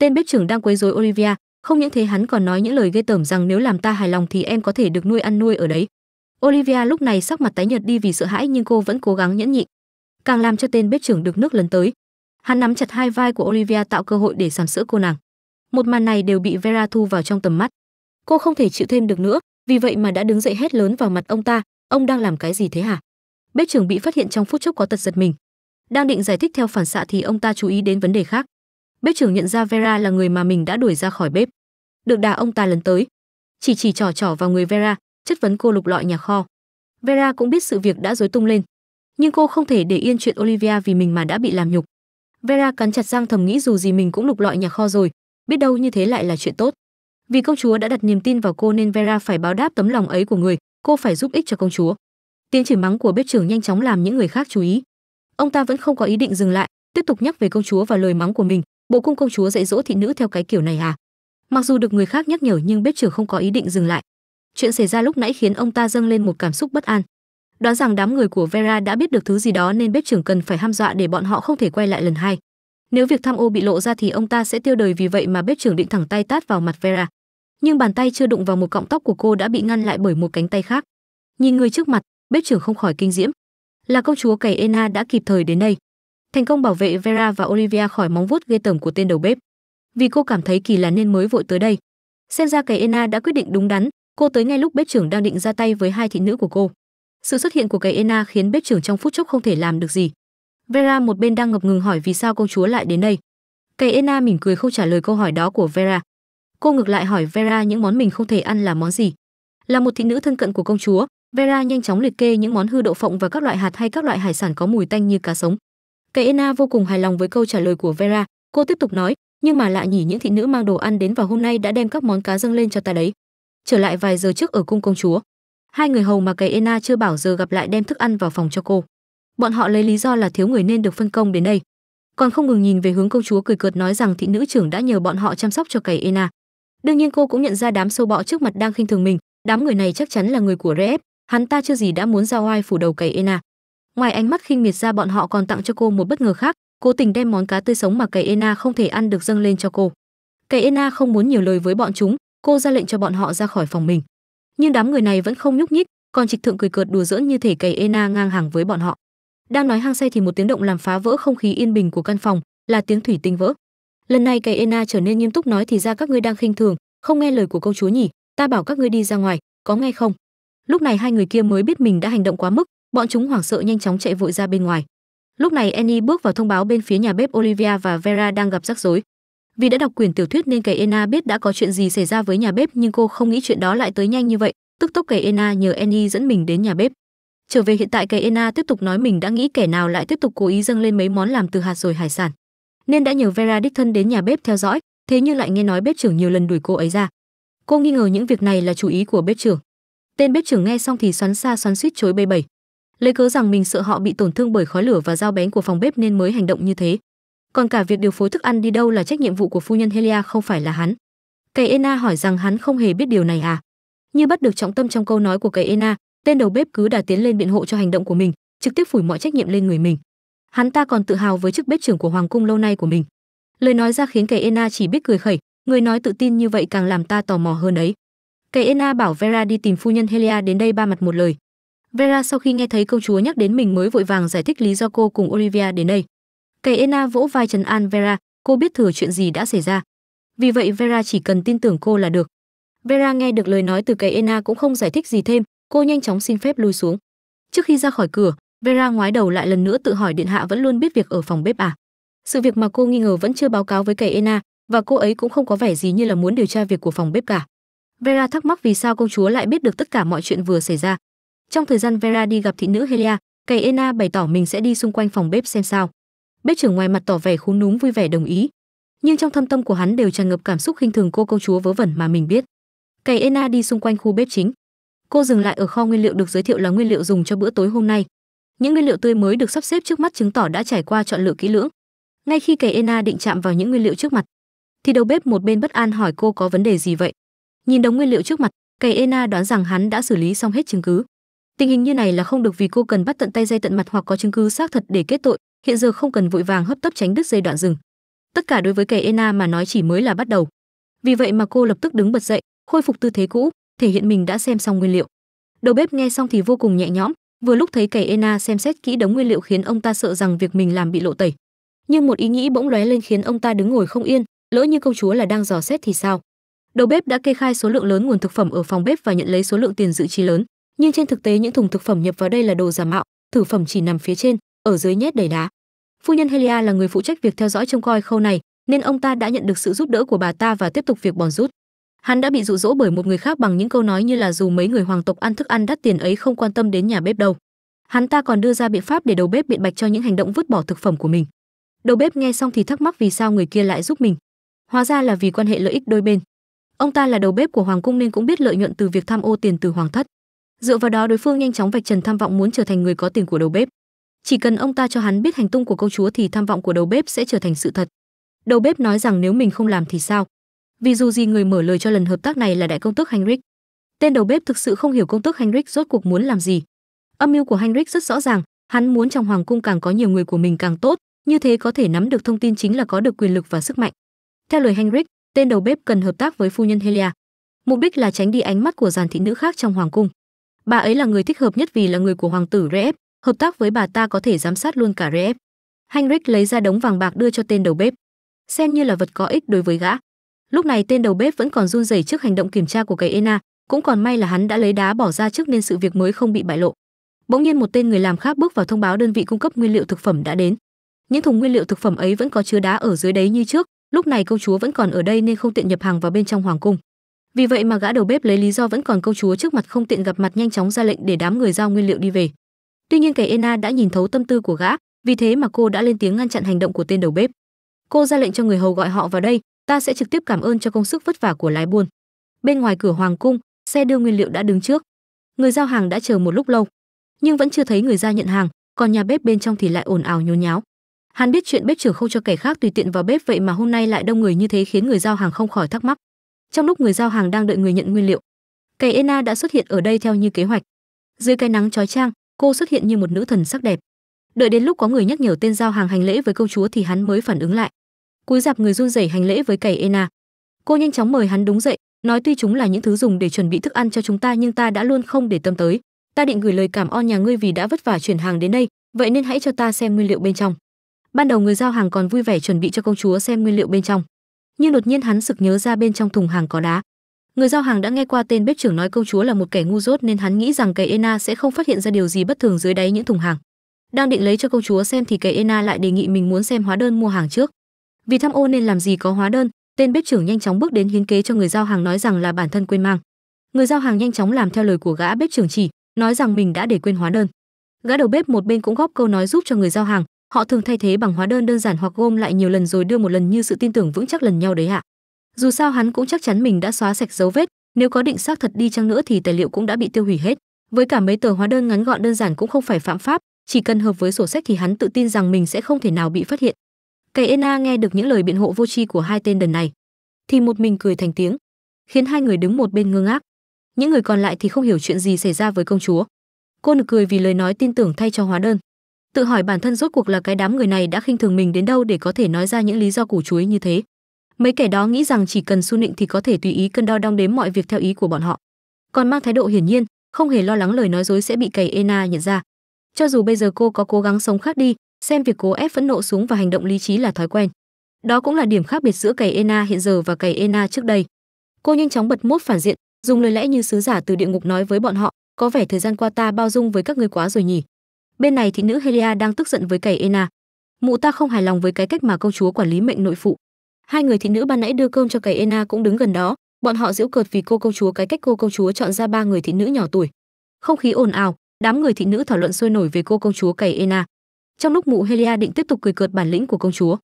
Tên bếp trưởng đang quấy rối Olivia, không những thế hắn còn nói những lời ghê tởm rằng nếu làm ta hài lòng thì em có thể được nuôi ăn nuôi ở đấy. Olivia lúc này sắc mặt tái nhợt đi vì sợ hãi nhưng cô vẫn cố gắng nhẫn nhịn, càng làm cho tên bếp trưởng được nước lần tới. Hắn nắm chặt hai vai của Olivia tạo cơ hội để sàm sỡ cô nàng. Một màn này đều bị Vera thu vào trong tầm mắt. Cô không thể chịu thêm được nữa, vì vậy mà đã đứng dậy hét lớn vào mặt ông ta, ông đang làm cái gì thế hả? bếp trưởng bị phát hiện trong phút chốc có tật giật mình đang định giải thích theo phản xạ thì ông ta chú ý đến vấn đề khác bếp trưởng nhận ra vera là người mà mình đã đuổi ra khỏi bếp được đà ông ta lần tới chỉ chỉ trỏ trỏ vào người vera chất vấn cô lục lọi nhà kho vera cũng biết sự việc đã dối tung lên nhưng cô không thể để yên chuyện olivia vì mình mà đã bị làm nhục vera cắn chặt răng thầm nghĩ dù gì mình cũng lục lọi nhà kho rồi biết đâu như thế lại là chuyện tốt vì công chúa đã đặt niềm tin vào cô nên vera phải báo đáp tấm lòng ấy của người cô phải giúp ích cho công chúa tiếng chửi mắng của bếp trưởng nhanh chóng làm những người khác chú ý ông ta vẫn không có ý định dừng lại tiếp tục nhắc về công chúa và lời mắng của mình bộ cung công chúa dạy dỗ thị nữ theo cái kiểu này à mặc dù được người khác nhắc nhở nhưng bếp trưởng không có ý định dừng lại chuyện xảy ra lúc nãy khiến ông ta dâng lên một cảm xúc bất an đoán rằng đám người của vera đã biết được thứ gì đó nên bếp trưởng cần phải ham dọa để bọn họ không thể quay lại lần hai nếu việc tham ô bị lộ ra thì ông ta sẽ tiêu đời vì vậy mà bếp trưởng định thẳng tay tát vào mặt vera nhưng bàn tay chưa đụng vào một cọng tóc của cô đã bị ngăn lại bởi một cánh tay khác nhìn người trước mặt bếp trưởng không khỏi kinh diễm là công chúa cày ena đã kịp thời đến đây thành công bảo vệ vera và olivia khỏi móng vuốt ghê tởm của tên đầu bếp vì cô cảm thấy kỳ lạ nên mới vội tới đây xem ra cày ena đã quyết định đúng đắn cô tới ngay lúc bếp trưởng đang định ra tay với hai thị nữ của cô sự xuất hiện của cày ena khiến bếp trưởng trong phút chốc không thể làm được gì vera một bên đang ngập ngừng hỏi vì sao công chúa lại đến đây cày ena mỉm cười không trả lời câu hỏi đó của vera cô ngược lại hỏi vera những món mình không thể ăn là món gì là một thị nữ thân cận của công chúa Vera nhanh chóng liệt kê những món hư đậu phộng và các loại hạt hay các loại hải sản có mùi tanh như cá sống. Kayena vô cùng hài lòng với câu trả lời của Vera, cô tiếp tục nói, nhưng mà lạ nhỉ những thị nữ mang đồ ăn đến vào hôm nay đã đem các món cá dâng lên cho ta đấy. Trở lại vài giờ trước ở cung công chúa, hai người hầu mà Kayena chưa bảo giờ gặp lại đem thức ăn vào phòng cho cô. Bọn họ lấy lý do là thiếu người nên được phân công đến đây. Còn không ngừng nhìn về hướng công chúa cười cợt nói rằng thị nữ trưởng đã nhờ bọn họ chăm sóc cho Kayena. Đương nhiên cô cũng nhận ra đám sâu bọ trước mặt đang khinh thường mình, đám người này chắc chắn là người của Reef hắn ta chưa gì đã muốn ra oai phủ đầu cày ena ngoài ánh mắt khinh miệt ra bọn họ còn tặng cho cô một bất ngờ khác cố tình đem món cá tươi sống mà cày ena không thể ăn được dâng lên cho cô cày ena không muốn nhiều lời với bọn chúng cô ra lệnh cho bọn họ ra khỏi phòng mình nhưng đám người này vẫn không nhúc nhích còn trịch thượng cười cợt đùa giỡn như thể cày ena ngang hàng với bọn họ đang nói hang say thì một tiếng động làm phá vỡ không khí yên bình của căn phòng là tiếng thủy tinh vỡ lần này cày ena trở nên nghiêm túc nói thì ra các ngươi đang khinh thường không nghe lời của công chúa nhỉ ta bảo các ngươi đi ra ngoài có nghe không lúc này hai người kia mới biết mình đã hành động quá mức bọn chúng hoảng sợ nhanh chóng chạy vội ra bên ngoài lúc này annie bước vào thông báo bên phía nhà bếp olivia và vera đang gặp rắc rối vì đã đọc quyển tiểu thuyết nên kẻ ena biết đã có chuyện gì xảy ra với nhà bếp nhưng cô không nghĩ chuyện đó lại tới nhanh như vậy tức tốc kẻ ena nhờ annie dẫn mình đến nhà bếp trở về hiện tại kẻ ena tiếp tục nói mình đã nghĩ kẻ nào lại tiếp tục cố ý dâng lên mấy món làm từ hạt rồi hải sản nên đã nhờ vera đích thân đến nhà bếp theo dõi thế nhưng lại nghe nói bếp trưởng nhiều lần đuổi cô ấy ra cô nghi ngờ những việc này là chủ ý của bếp trưởng tên bếp trưởng nghe xong thì xoắn xa xoắn suýt chối bê bẩy lấy cớ rằng mình sợ họ bị tổn thương bởi khói lửa và dao bén của phòng bếp nên mới hành động như thế còn cả việc điều phối thức ăn đi đâu là trách nhiệm vụ của phu nhân helia không phải là hắn cầy ena hỏi rằng hắn không hề biết điều này à như bắt được trọng tâm trong câu nói của cầy ena tên đầu bếp cứ đà tiến lên biện hộ cho hành động của mình trực tiếp phủi mọi trách nhiệm lên người mình hắn ta còn tự hào với chức bếp trưởng của hoàng cung lâu nay của mình lời nói ra khiến cầy ena chỉ biết cười khẩy người nói tự tin như vậy càng làm ta tò mò hơn ấy Kena bảo Vera đi tìm phu nhân Helia đến đây ba mặt một lời. Vera sau khi nghe thấy công chúa nhắc đến mình mới vội vàng giải thích lý do cô cùng Olivia đến đây. Kena vỗ vai Trần An Vera, cô biết thừa chuyện gì đã xảy ra. Vì vậy Vera chỉ cần tin tưởng cô là được. Vera nghe được lời nói từ Kena cũng không giải thích gì thêm, cô nhanh chóng xin phép lui xuống. Trước khi ra khỏi cửa, Vera ngoái đầu lại lần nữa tự hỏi điện hạ vẫn luôn biết việc ở phòng bếp à. Sự việc mà cô nghi ngờ vẫn chưa báo cáo với Kena và cô ấy cũng không có vẻ gì như là muốn điều tra việc của phòng bếp cả. Vera thắc mắc vì sao công chúa lại biết được tất cả mọi chuyện vừa xảy ra. Trong thời gian Vera đi gặp thị nữ Helia, cầy Ena bày tỏ mình sẽ đi xung quanh phòng bếp xem sao. Bếp trưởng ngoài mặt tỏ vẻ khú núm vui vẻ đồng ý, nhưng trong thâm tâm của hắn đều tràn ngập cảm xúc khinh thường cô công chúa vớ vẩn mà mình biết. Cầy Ena đi xung quanh khu bếp chính. Cô dừng lại ở kho nguyên liệu được giới thiệu là nguyên liệu dùng cho bữa tối hôm nay. Những nguyên liệu tươi mới được sắp xếp trước mắt chứng tỏ đã trải qua chọn lựa kỹ lưỡng. Ngay khi Cầy Ena định chạm vào những nguyên liệu trước mặt, thì đầu bếp một bên bất an hỏi cô có vấn đề gì vậy nhìn đống nguyên liệu trước mặt cày ena đoán rằng hắn đã xử lý xong hết chứng cứ tình hình như này là không được vì cô cần bắt tận tay dây tận mặt hoặc có chứng cứ xác thật để kết tội hiện giờ không cần vội vàng hấp tấp tránh đứt dây đoạn rừng tất cả đối với kẻ ena mà nói chỉ mới là bắt đầu vì vậy mà cô lập tức đứng bật dậy khôi phục tư thế cũ thể hiện mình đã xem xong nguyên liệu đầu bếp nghe xong thì vô cùng nhẹ nhõm vừa lúc thấy kẻ ena xem xét kỹ đống nguyên liệu khiến ông ta sợ rằng việc mình làm bị lộ tẩy nhưng một ý nghĩ bỗng lóe lên khiến ông ta đứng ngồi không yên lỡ như công chúa là đang dò xét thì sao đầu bếp đã kê khai số lượng lớn nguồn thực phẩm ở phòng bếp và nhận lấy số lượng tiền dự trì lớn nhưng trên thực tế những thùng thực phẩm nhập vào đây là đồ giả mạo thử phẩm chỉ nằm phía trên ở dưới nhét đầy đá phu nhân helia là người phụ trách việc theo dõi trông coi khâu này nên ông ta đã nhận được sự giúp đỡ của bà ta và tiếp tục việc bòn rút hắn đã bị dụ dỗ bởi một người khác bằng những câu nói như là dù mấy người hoàng tộc ăn thức ăn đắt tiền ấy không quan tâm đến nhà bếp đâu hắn ta còn đưa ra biện pháp để đầu bếp biện bạch cho những hành động vứt bỏ thực phẩm của mình đầu bếp nghe xong thì thắc mắc vì sao người kia lại giúp mình hóa ra là vì quan hệ lợi ích đôi bên Ông ta là đầu bếp của hoàng cung nên cũng biết lợi nhuận từ việc tham ô tiền từ hoàng thất. Dựa vào đó đối phương nhanh chóng vạch trần tham vọng muốn trở thành người có tiền của đầu bếp. Chỉ cần ông ta cho hắn biết hành tung của công chúa thì tham vọng của đầu bếp sẽ trở thành sự thật. Đầu bếp nói rằng nếu mình không làm thì sao? Vì dù gì người mở lời cho lần hợp tác này là đại công tước Heinrich. Tên đầu bếp thực sự không hiểu công tước Heinrich rốt cuộc muốn làm gì. Âm mưu của Heinrich rất rõ ràng, hắn muốn trong hoàng cung càng có nhiều người của mình càng tốt, như thế có thể nắm được thông tin chính là có được quyền lực và sức mạnh. Theo lời Heinrich, tên đầu bếp cần hợp tác với phu nhân Helia. Mục đích là tránh đi ánh mắt của giàn thị nữ khác trong hoàng cung. Bà ấy là người thích hợp nhất vì là người của hoàng tử Reep, hợp tác với bà ta có thể giám sát luôn cả Reep. Heinrich lấy ra đống vàng bạc đưa cho tên đầu bếp, xem như là vật có ích đối với gã. Lúc này tên đầu bếp vẫn còn run rẩy trước hành động kiểm tra của cái Ena, cũng còn may là hắn đã lấy đá bỏ ra trước nên sự việc mới không bị bại lộ. Bỗng nhiên một tên người làm khác bước vào thông báo đơn vị cung cấp nguyên liệu thực phẩm đã đến. Những thùng nguyên liệu thực phẩm ấy vẫn có chứa đá ở dưới đấy như trước, lúc này công chúa vẫn còn ở đây nên không tiện nhập hàng vào bên trong hoàng cung vì vậy mà gã đầu bếp lấy lý do vẫn còn công chúa trước mặt không tiện gặp mặt nhanh chóng ra lệnh để đám người giao nguyên liệu đi về tuy nhiên kẻ ena đã nhìn thấu tâm tư của gã vì thế mà cô đã lên tiếng ngăn chặn hành động của tên đầu bếp cô ra lệnh cho người hầu gọi họ vào đây ta sẽ trực tiếp cảm ơn cho công sức vất vả của lái buôn bên ngoài cửa hoàng cung xe đưa nguyên liệu đã đứng trước người giao hàng đã chờ một lúc lâu nhưng vẫn chưa thấy người ra nhận hàng còn nhà bếp bên trong thì lại ồn ào nhốn nháo Hắn biết chuyện bếp trưởng không cho kẻ khác tùy tiện vào bếp vậy mà hôm nay lại đông người như thế khiến người giao hàng không khỏi thắc mắc. Trong lúc người giao hàng đang đợi người nhận nguyên liệu, Cây Ena đã xuất hiện ở đây theo như kế hoạch. Dưới cái nắng chói chang, cô xuất hiện như một nữ thần sắc đẹp. Đợi đến lúc có người nhắc nhở tên giao hàng hành lễ với công chúa thì hắn mới phản ứng lại. Cúi dạp người run rẩy hành lễ với Cầy Ena. Cô nhanh chóng mời hắn đứng dậy, nói tuy chúng là những thứ dùng để chuẩn bị thức ăn cho chúng ta nhưng ta đã luôn không để tâm tới. Ta định gửi lời cảm ơn nhà ngươi vì đã vất vả chuyển hàng đến đây, vậy nên hãy cho ta xem nguyên liệu bên trong ban đầu người giao hàng còn vui vẻ chuẩn bị cho công chúa xem nguyên liệu bên trong nhưng đột nhiên hắn sực nhớ ra bên trong thùng hàng có đá người giao hàng đã nghe qua tên bếp trưởng nói công chúa là một kẻ ngu dốt nên hắn nghĩ rằng cầy ena sẽ không phát hiện ra điều gì bất thường dưới đáy những thùng hàng đang định lấy cho công chúa xem thì cầy ena lại đề nghị mình muốn xem hóa đơn mua hàng trước vì tham ô nên làm gì có hóa đơn tên bếp trưởng nhanh chóng bước đến hiến kế cho người giao hàng nói rằng là bản thân quên mang người giao hàng nhanh chóng làm theo lời của gã bếp trưởng chỉ nói rằng mình đã để quên hóa đơn gã đầu bếp một bên cũng góp câu nói giúp cho người giao hàng họ thường thay thế bằng hóa đơn đơn giản hoặc gom lại nhiều lần rồi đưa một lần như sự tin tưởng vững chắc lần nhau đấy ạ. Dù sao hắn cũng chắc chắn mình đã xóa sạch dấu vết, nếu có định xác thật đi chăng nữa thì tài liệu cũng đã bị tiêu hủy hết. Với cả mấy tờ hóa đơn ngắn gọn đơn giản cũng không phải phạm pháp, chỉ cần hợp với sổ sách thì hắn tự tin rằng mình sẽ không thể nào bị phát hiện. Cày Ena nghe được những lời biện hộ vô tri của hai tên đần này, thì một mình cười thành tiếng, khiến hai người đứng một bên ngơ ngác. Những người còn lại thì không hiểu chuyện gì xảy ra với công chúa. Cô nực cười vì lời nói tin tưởng thay cho hóa đơn tự hỏi bản thân rốt cuộc là cái đám người này đã khinh thường mình đến đâu để có thể nói ra những lý do củ chuối như thế mấy kẻ đó nghĩ rằng chỉ cần su nịnh thì có thể tùy ý cân đo đong đếm mọi việc theo ý của bọn họ còn mang thái độ hiển nhiên không hề lo lắng lời nói dối sẽ bị cầy ena nhận ra cho dù bây giờ cô có cố gắng sống khác đi xem việc cố ép phẫn nộ xuống và hành động lý trí là thói quen đó cũng là điểm khác biệt giữa cầy ena hiện giờ và cầy ena trước đây cô nhanh chóng bật mốt phản diện dùng lời lẽ như sứ giả từ địa ngục nói với bọn họ có vẻ thời gian qua ta bao dung với các ngươi quá rồi nhỉ Bên này thị nữ Helia đang tức giận với cầy Ena. Mụ ta không hài lòng với cái cách mà công chúa quản lý mệnh nội phụ. Hai người thị nữ ban nãy đưa cơm cho cầy Ena cũng đứng gần đó, bọn họ giễu cợt vì cô công chúa cái cách cô công chúa chọn ra ba người thị nữ nhỏ tuổi. Không khí ồn ào, đám người thị nữ thảo luận sôi nổi về cô công chúa cầy Ena. Trong lúc mụ Helia định tiếp tục cười cợt bản lĩnh của công chúa,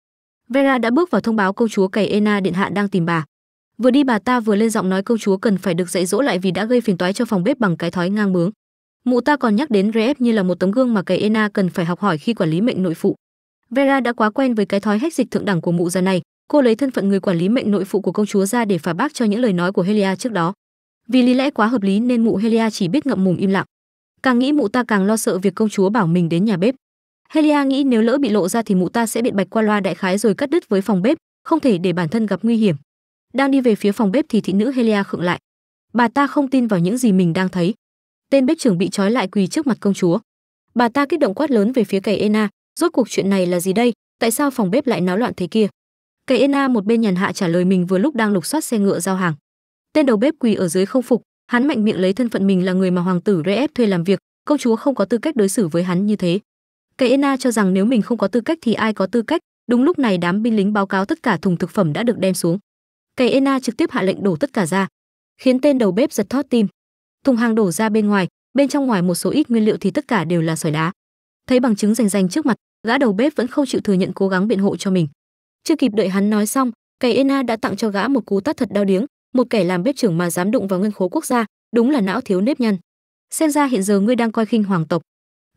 Vera đã bước vào thông báo công chúa cầy Ena điện hạ đang tìm bà. Vừa đi bà ta vừa lên giọng nói công chúa cần phải được dạy dỗ lại vì đã gây phiền toái cho phòng bếp bằng cái thói ngang bướng. Mụ ta còn nhắc đến Ref như là một tấm gương mà cái Ena cần phải học hỏi khi quản lý mệnh nội phụ. Vera đã quá quen với cái thói hách dịch thượng đẳng của mụ già này, cô lấy thân phận người quản lý mệnh nội phụ của công chúa ra để phản bác cho những lời nói của Helia trước đó. Vì lý lẽ quá hợp lý nên mụ Helia chỉ biết ngậm mồm im lặng. Càng nghĩ mụ ta càng lo sợ việc công chúa bảo mình đến nhà bếp. Helia nghĩ nếu lỡ bị lộ ra thì mụ ta sẽ biện bạch qua loa đại khái rồi cắt đứt với phòng bếp, không thể để bản thân gặp nguy hiểm. Đang đi về phía phòng bếp thì thị nữ Helia khựng lại. Bà ta không tin vào những gì mình đang thấy tên bếp trưởng bị trói lại quỳ trước mặt công chúa bà ta kích động quát lớn về phía cầy ena rốt cuộc chuyện này là gì đây tại sao phòng bếp lại náo loạn thế kia cầy ena một bên nhàn hạ trả lời mình vừa lúc đang lục soát xe ngựa giao hàng tên đầu bếp quỳ ở dưới không phục hắn mạnh miệng lấy thân phận mình là người mà hoàng tử rê ép thuê làm việc công chúa không có tư cách đối xử với hắn như thế cầy ena cho rằng nếu mình không có tư cách thì ai có tư cách đúng lúc này đám binh lính báo cáo tất cả thùng thực phẩm đã được đem xuống cầy ena trực tiếp hạ lệnh đổ tất cả ra khiến tên đầu bếp giật thót tim thùng hàng đổ ra bên ngoài bên trong ngoài một số ít nguyên liệu thì tất cả đều là sỏi đá thấy bằng chứng rành rành trước mặt gã đầu bếp vẫn không chịu thừa nhận cố gắng biện hộ cho mình chưa kịp đợi hắn nói xong cày ena đã tặng cho gã một cú tát thật đau điếng một kẻ làm bếp trưởng mà dám đụng vào ngân khố quốc gia đúng là não thiếu nếp nhăn xem ra hiện giờ ngươi đang coi khinh hoàng tộc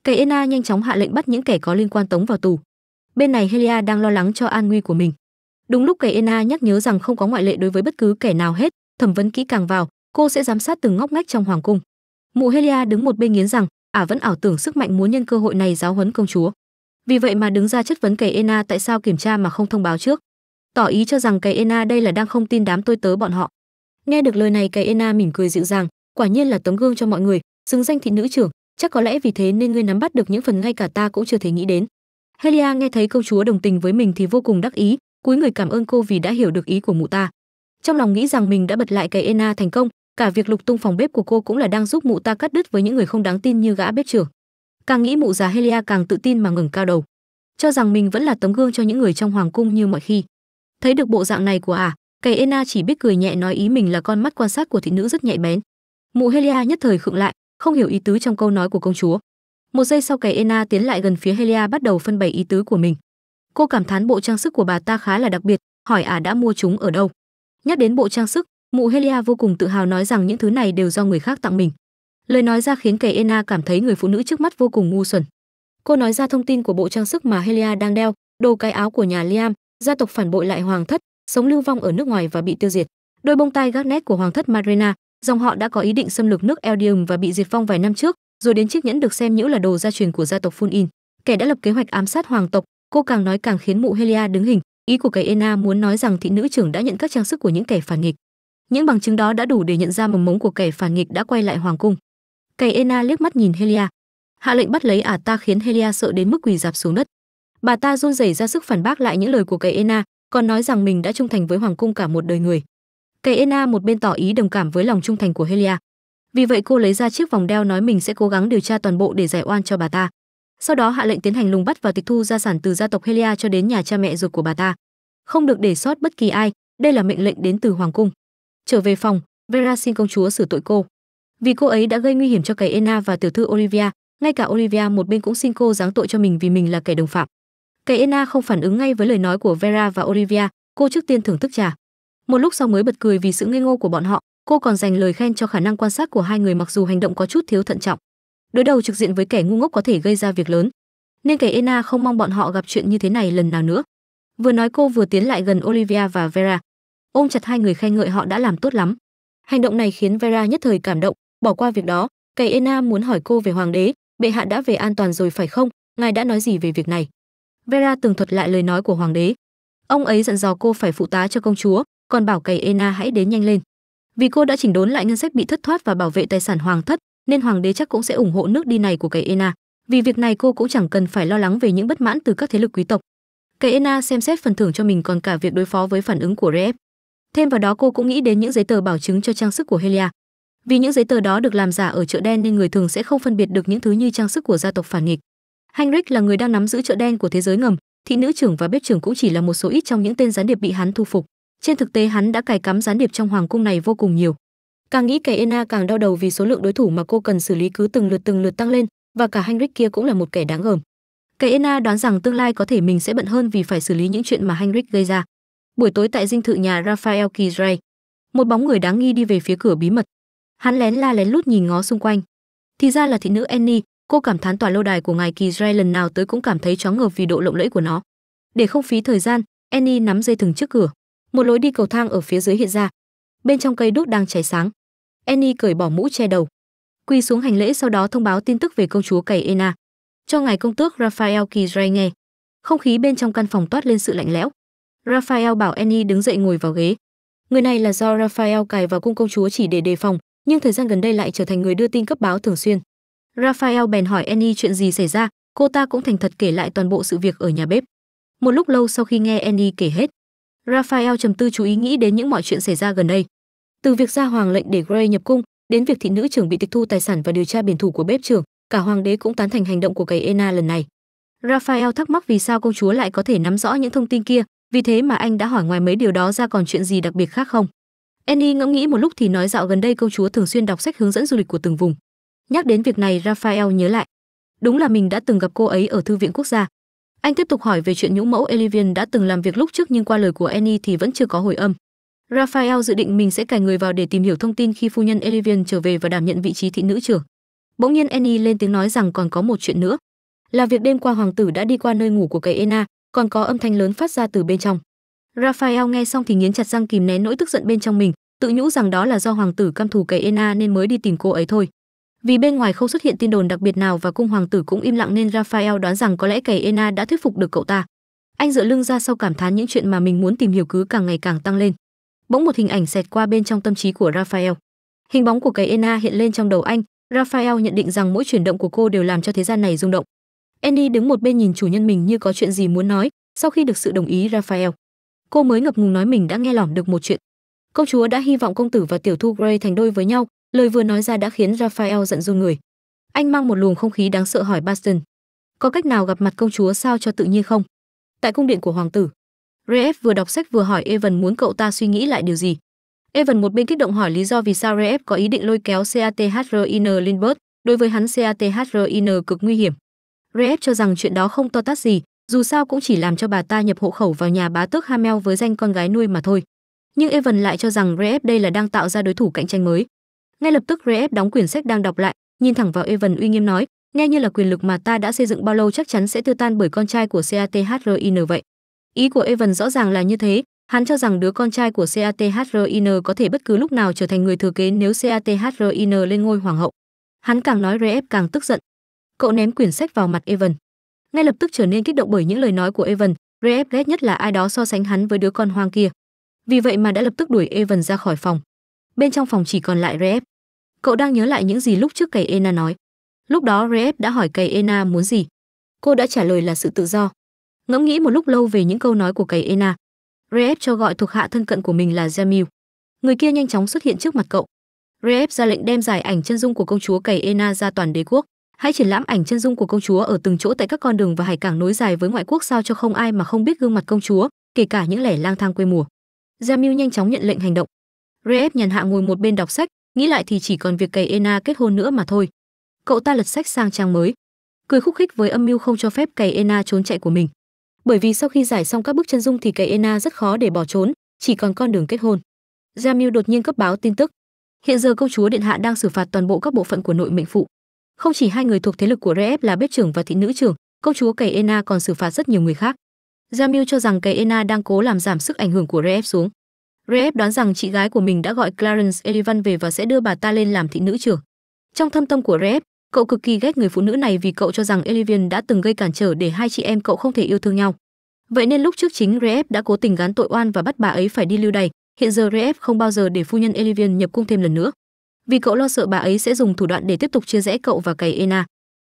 cày ena nhanh chóng hạ lệnh bắt những kẻ có liên quan tống vào tù bên này helia đang lo lắng cho an nguy của mình đúng lúc cày ena nhắc nhớ rằng không có ngoại lệ đối với bất cứ kẻ nào hết thẩm vấn kỹ càng vào cô sẽ giám sát từng ngóc ngách trong hoàng cung mụ helia đứng một bên nghiến rằng ả vẫn ảo tưởng sức mạnh muốn nhân cơ hội này giáo huấn công chúa vì vậy mà đứng ra chất vấn cầy ena tại sao kiểm tra mà không thông báo trước tỏ ý cho rằng cầy ena đây là đang không tin đám tôi tớ bọn họ nghe được lời này cầy ena mỉm cười dịu dàng quả nhiên là tấm gương cho mọi người xứng danh thị nữ trưởng chắc có lẽ vì thế nên ngươi nắm bắt được những phần ngay cả ta cũng chưa thể nghĩ đến helia nghe thấy công chúa đồng tình với mình thì vô cùng đắc ý cúi người cảm ơn cô vì đã hiểu được ý của mụ ta trong lòng nghĩ rằng mình đã bật lại cầy ena thành công cả việc lục tung phòng bếp của cô cũng là đang giúp mụ ta cắt đứt với những người không đáng tin như gã bếp trưởng càng nghĩ mụ già helia càng tự tin mà ngẩng cao đầu cho rằng mình vẫn là tấm gương cho những người trong hoàng cung như mọi khi thấy được bộ dạng này của ả à, cày ena chỉ biết cười nhẹ nói ý mình là con mắt quan sát của thị nữ rất nhạy bén mụ helia nhất thời khựng lại không hiểu ý tứ trong câu nói của công chúa một giây sau cày ena tiến lại gần phía helia bắt đầu phân bày ý tứ của mình cô cảm thán bộ trang sức của bà ta khá là đặc biệt hỏi ả à đã mua chúng ở đâu nhắc đến bộ trang sức Mụ Helia vô cùng tự hào nói rằng những thứ này đều do người khác tặng mình. Lời nói ra khiến kẻ Ena cảm thấy người phụ nữ trước mắt vô cùng ngu xuẩn. Cô nói ra thông tin của bộ trang sức mà Helia đang đeo, đồ cái áo của nhà Liam, gia tộc phản bội lại hoàng thất, sống lưu vong ở nước ngoài và bị tiêu diệt. Đôi bông tai gác nét của hoàng thất Marina, dòng họ đã có ý định xâm lược nước Eldium và bị diệt vong vài năm trước, rồi đến chiếc nhẫn được xem như là đồ gia truyền của gia tộc Fulin, Kẻ đã lập kế hoạch ám sát hoàng tộc, cô càng nói càng khiến mụ Helia đứng hình. Ý của kẻ Ena muốn nói rằng thị nữ trưởng đã nhận các trang sức của những kẻ phản nghịch những bằng chứng đó đã đủ để nhận ra mầm mống của kẻ phản nghịch đã quay lại hoàng cung cày ena liếc mắt nhìn helia hạ lệnh bắt lấy ả ta khiến helia sợ đến mức quỳ dạp xuống đất bà ta run rẩy ra sức phản bác lại những lời của cày ena còn nói rằng mình đã trung thành với hoàng cung cả một đời người cày ena một bên tỏ ý đồng cảm với lòng trung thành của helia vì vậy cô lấy ra chiếc vòng đeo nói mình sẽ cố gắng điều tra toàn bộ để giải oan cho bà ta sau đó hạ lệnh tiến hành lùng bắt và tịch thu gia sản từ gia tộc helia cho đến nhà cha mẹ ruột của bà ta không được để sót bất kỳ ai đây là mệnh lệnh đến từ hoàng cung Trở về phòng, Vera xin công chúa xử tội cô. Vì cô ấy đã gây nguy hiểm cho cái Ena và tiểu thư Olivia, ngay cả Olivia một bên cũng xin cô giáng tội cho mình vì mình là kẻ đồng phạm. Cái Ena không phản ứng ngay với lời nói của Vera và Olivia, cô trước tiên thưởng thức trà. Một lúc sau mới bật cười vì sự ngây ngô của bọn họ, cô còn dành lời khen cho khả năng quan sát của hai người mặc dù hành động có chút thiếu thận trọng. Đối đầu trực diện với kẻ ngu ngốc có thể gây ra việc lớn, nên kẻ Ena không mong bọn họ gặp chuyện như thế này lần nào nữa. Vừa nói cô vừa tiến lại gần Olivia và Vera ôm chặt hai người khen ngợi họ đã làm tốt lắm hành động này khiến vera nhất thời cảm động bỏ qua việc đó cày ena muốn hỏi cô về hoàng đế bệ hạ đã về an toàn rồi phải không ngài đã nói gì về việc này vera tường thuật lại lời nói của hoàng đế ông ấy dặn dò cô phải phụ tá cho công chúa còn bảo cày ena hãy đến nhanh lên vì cô đã chỉnh đốn lại ngân sách bị thất thoát và bảo vệ tài sản hoàng thất nên hoàng đế chắc cũng sẽ ủng hộ nước đi này của cày ena vì việc này cô cũng chẳng cần phải lo lắng về những bất mãn từ các thế lực quý tộc cày ena xem xét phần thưởng cho mình còn cả việc đối phó với phản ứng của Reef. Thêm vào đó cô cũng nghĩ đến những giấy tờ bảo chứng cho trang sức của Helia. Vì những giấy tờ đó được làm giả ở chợ đen nên người thường sẽ không phân biệt được những thứ như trang sức của gia tộc phản nghịch. Heinrich là người đang nắm giữ chợ đen của thế giới ngầm, thị nữ trưởng và bếp trưởng cũng chỉ là một số ít trong những tên gián điệp bị hắn thu phục. Trên thực tế hắn đã cài cắm gián điệp trong hoàng cung này vô cùng nhiều. Càng nghĩ kẻ Ena càng đau đầu vì số lượng đối thủ mà cô cần xử lý cứ từng lượt từng lượt tăng lên, và cả Heinrich kia cũng là một kẻ đáng gờm. Kẻ Ena đoán rằng tương lai có thể mình sẽ bận hơn vì phải xử lý những chuyện mà Heinrich gây ra. Buổi tối tại dinh thự nhà Raphael Kizray, một bóng người đáng nghi đi về phía cửa bí mật. Hắn lén la lén lút nhìn ngó xung quanh. Thì ra là thị nữ Annie, cô cảm thán tòa lâu đài của ngài Kizray lần nào tới cũng cảm thấy chóng ngợp vì độ lộng lẫy của nó. Để không phí thời gian, Annie nắm dây thừng trước cửa. Một lối đi cầu thang ở phía dưới hiện ra. Bên trong cây đốt đang cháy sáng. Annie cởi bỏ mũ che đầu, quỳ xuống hành lễ sau đó thông báo tin tức về công chúa cầy Ena cho ngài công tước Raphael Kizray nghe. Không khí bên trong căn phòng toát lên sự lạnh lẽo. Raphael bảo Annie đứng dậy ngồi vào ghế. Người này là do Raphael cài vào cung công chúa chỉ để đề phòng, nhưng thời gian gần đây lại trở thành người đưa tin cấp báo thường xuyên. Raphael bèn hỏi Annie chuyện gì xảy ra, cô ta cũng thành thật kể lại toàn bộ sự việc ở nhà bếp. Một lúc lâu sau khi nghe Annie kể hết, Raphael trầm tư chú ý nghĩ đến những mọi chuyện xảy ra gần đây. Từ việc ra hoàng lệnh để Grey nhập cung, đến việc thị nữ trưởng bị tịch thu tài sản và điều tra biển thủ của bếp trưởng, cả hoàng đế cũng tán thành hành động của cầy Ena lần này. Raphael thắc mắc vì sao công chúa lại có thể nắm rõ những thông tin kia, vì thế mà anh đã hỏi ngoài mấy điều đó ra còn chuyện gì đặc biệt khác không? Annie ngẫm nghĩ một lúc thì nói dạo gần đây công chúa thường xuyên đọc sách hướng dẫn du lịch của từng vùng. Nhắc đến việc này Raphael nhớ lại. Đúng là mình đã từng gặp cô ấy ở thư viện quốc gia. Anh tiếp tục hỏi về chuyện nhũ mẫu Elivian đã từng làm việc lúc trước nhưng qua lời của Annie thì vẫn chưa có hồi âm. Raphael dự định mình sẽ cài người vào để tìm hiểu thông tin khi phu nhân Elivian trở về và đảm nhận vị trí thị nữ trưởng. Bỗng nhiên Annie lên tiếng nói rằng còn có một chuyện nữa, là việc đêm qua hoàng tử đã đi qua nơi ngủ của cây Ena, còn có âm thanh lớn phát ra từ bên trong raphael nghe xong thì nghiến chặt răng kìm nén nỗi tức giận bên trong mình tự nhủ rằng đó là do hoàng tử căm thù cậy ena nên mới đi tìm cô ấy thôi vì bên ngoài không xuất hiện tin đồn đặc biệt nào và cung hoàng tử cũng im lặng nên raphael đoán rằng có lẽ cầy ena đã thuyết phục được cậu ta anh dựa lưng ra sau cảm thán những chuyện mà mình muốn tìm hiểu cứ càng ngày càng tăng lên bỗng một hình ảnh xẹt qua bên trong tâm trí của raphael hình bóng của cầy ena hiện lên trong đầu anh raphael nhận định rằng mỗi chuyển động của cô đều làm cho thế gian này rung động Andy đứng một bên nhìn chủ nhân mình như có chuyện gì muốn nói, sau khi được sự đồng ý Raphael, cô mới ngập ngùng nói mình đã nghe lỏm được một chuyện. Công chúa đã hy vọng công tử và tiểu thu Gray thành đôi với nhau, lời vừa nói ra đã khiến Raphael giận run người. Anh mang một luồng không khí đáng sợ hỏi Baston, có cách nào gặp mặt công chúa sao cho tự nhiên không? Tại cung điện của hoàng tử, Reef vừa đọc sách vừa hỏi Evan muốn cậu ta suy nghĩ lại điều gì. Evan một bên kích động hỏi lý do vì sao Reef có ý định lôi kéo CATHRIN Lindbergh, đối với hắn CATHRIN cực nguy hiểm. Reef cho rằng chuyện đó không to tát gì, dù sao cũng chỉ làm cho bà ta nhập hộ khẩu vào nhà bá tước Hamel với danh con gái nuôi mà thôi. Nhưng Evan lại cho rằng Reef đây là đang tạo ra đối thủ cạnh tranh mới. Ngay lập tức Reef đóng quyển sách đang đọc lại, nhìn thẳng vào Evan uy nghiêm nói, nghe như là quyền lực mà ta đã xây dựng bao lâu chắc chắn sẽ tiêu tan bởi con trai của CATHRIN vậy. Ý của Evan rõ ràng là như thế, hắn cho rằng đứa con trai của CATHRIN có thể bất cứ lúc nào trở thành người thừa kế nếu CATHRIN lên ngôi hoàng hậu. Hắn càng nói Reef càng tức giận, cậu ném quyển sách vào mặt Evan. Ngay lập tức trở nên kích động bởi những lời nói của Evan, Ref ghét nhất là ai đó so sánh hắn với đứa con hoang kia. Vì vậy mà đã lập tức đuổi Evan ra khỏi phòng. Bên trong phòng chỉ còn lại Ref. Cậu đang nhớ lại những gì lúc trước cầy Ena nói. Lúc đó Ref đã hỏi cầy Ena muốn gì. Cô đã trả lời là sự tự do. Ngẫm nghĩ một lúc lâu về những câu nói của cầy Ena. Ref cho gọi thuộc hạ thân cận của mình là Jamil. Người kia nhanh chóng xuất hiện trước mặt cậu. Ref ra lệnh đem giải ảnh chân dung của công chúa cầy Ena ra toàn đế quốc. Hãy triển lãm ảnh chân dung của công chúa ở từng chỗ tại các con đường và hải cảng nối dài với ngoại quốc sao cho không ai mà không biết gương mặt công chúa, kể cả những lẻ lang thang quê mùa. Jamil nhanh chóng nhận lệnh hành động. Reep nhàn hạ ngồi một bên đọc sách, nghĩ lại thì chỉ còn việc cày Ena kết hôn nữa mà thôi. Cậu ta lật sách sang trang mới, cười khúc khích với âm mưu không cho phép cày Ena trốn chạy của mình. Bởi vì sau khi giải xong các bước chân dung thì cày Ena rất khó để bỏ trốn, chỉ còn con đường kết hôn. Jamil đột nhiên cấp báo tin tức. Hiện giờ công chúa điện hạ đang xử phạt toàn bộ các bộ phận của nội mệnh phụ. Không chỉ hai người thuộc thế lực của Reep là bếp trưởng và thị nữ trưởng, công chúa Cầy còn xử phạt rất nhiều người khác. Jamil cho rằng Cầy đang cố làm giảm sức ảnh hưởng của Reep xuống. Reep đoán rằng chị gái của mình đã gọi Clarence Erivan về và sẽ đưa bà ta lên làm thị nữ trưởng. Trong thâm tâm của Reep, cậu cực kỳ ghét người phụ nữ này vì cậu cho rằng Elivian đã từng gây cản trở để hai chị em cậu không thể yêu thương nhau. Vậy nên lúc trước chính Reep đã cố tình gán tội oan và bắt bà ấy phải đi lưu đày, hiện giờ Reep không bao giờ để phu nhân Elivian nhập cung thêm lần nữa vì cậu lo sợ bà ấy sẽ dùng thủ đoạn để tiếp tục chia rẽ cậu và cày Ena.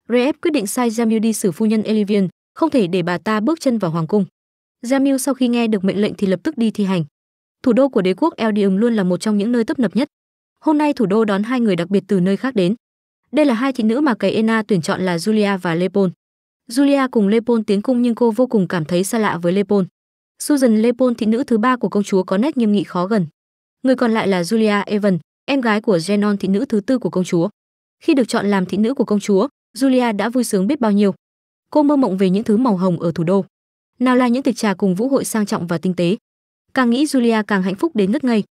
Reep quyết định sai Jamil đi xử phu nhân Elivian, không thể để bà ta bước chân vào hoàng cung. Jamil sau khi nghe được mệnh lệnh thì lập tức đi thi hành. Thủ đô của đế quốc Eldium luôn là một trong những nơi tấp nập nhất. Hôm nay thủ đô đón hai người đặc biệt từ nơi khác đến. Đây là hai thị nữ mà cày Ena tuyển chọn là Julia và Lepon. Julia cùng Lepon tiến cung nhưng cô vô cùng cảm thấy xa lạ với Lepon. Susan Lepon thị nữ thứ ba của công chúa có nét nghiêm nghị khó gần. Người còn lại là Julia Evan, em gái của Genon thị nữ thứ tư của công chúa. Khi được chọn làm thị nữ của công chúa, Julia đã vui sướng biết bao nhiêu. Cô mơ mộng về những thứ màu hồng ở thủ đô. Nào là những tiệc trà cùng vũ hội sang trọng và tinh tế. Càng nghĩ Julia càng hạnh phúc đến ngất ngây.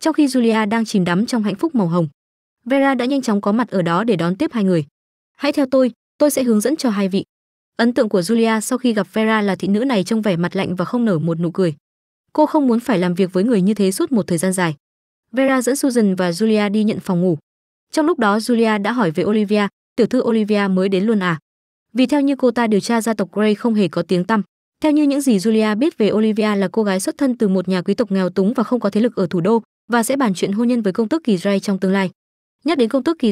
Trong khi Julia đang chìm đắm trong hạnh phúc màu hồng, Vera đã nhanh chóng có mặt ở đó để đón tiếp hai người. "Hãy theo tôi, tôi sẽ hướng dẫn cho hai vị." Ấn tượng của Julia sau khi gặp Vera là thị nữ này trông vẻ mặt lạnh và không nở một nụ cười. Cô không muốn phải làm việc với người như thế suốt một thời gian dài. Vera dẫn Susan và Julia đi nhận phòng ngủ. Trong lúc đó Julia đã hỏi về Olivia, tiểu thư Olivia mới đến luôn à? Vì theo như cô ta điều tra gia tộc Gray không hề có tiếng tăm. Theo như những gì Julia biết về Olivia là cô gái xuất thân từ một nhà quý tộc nghèo túng và không có thế lực ở thủ đô và sẽ bàn chuyện hôn nhân với công tước Kỳ trong tương lai. Nhắc đến công tước Kỳ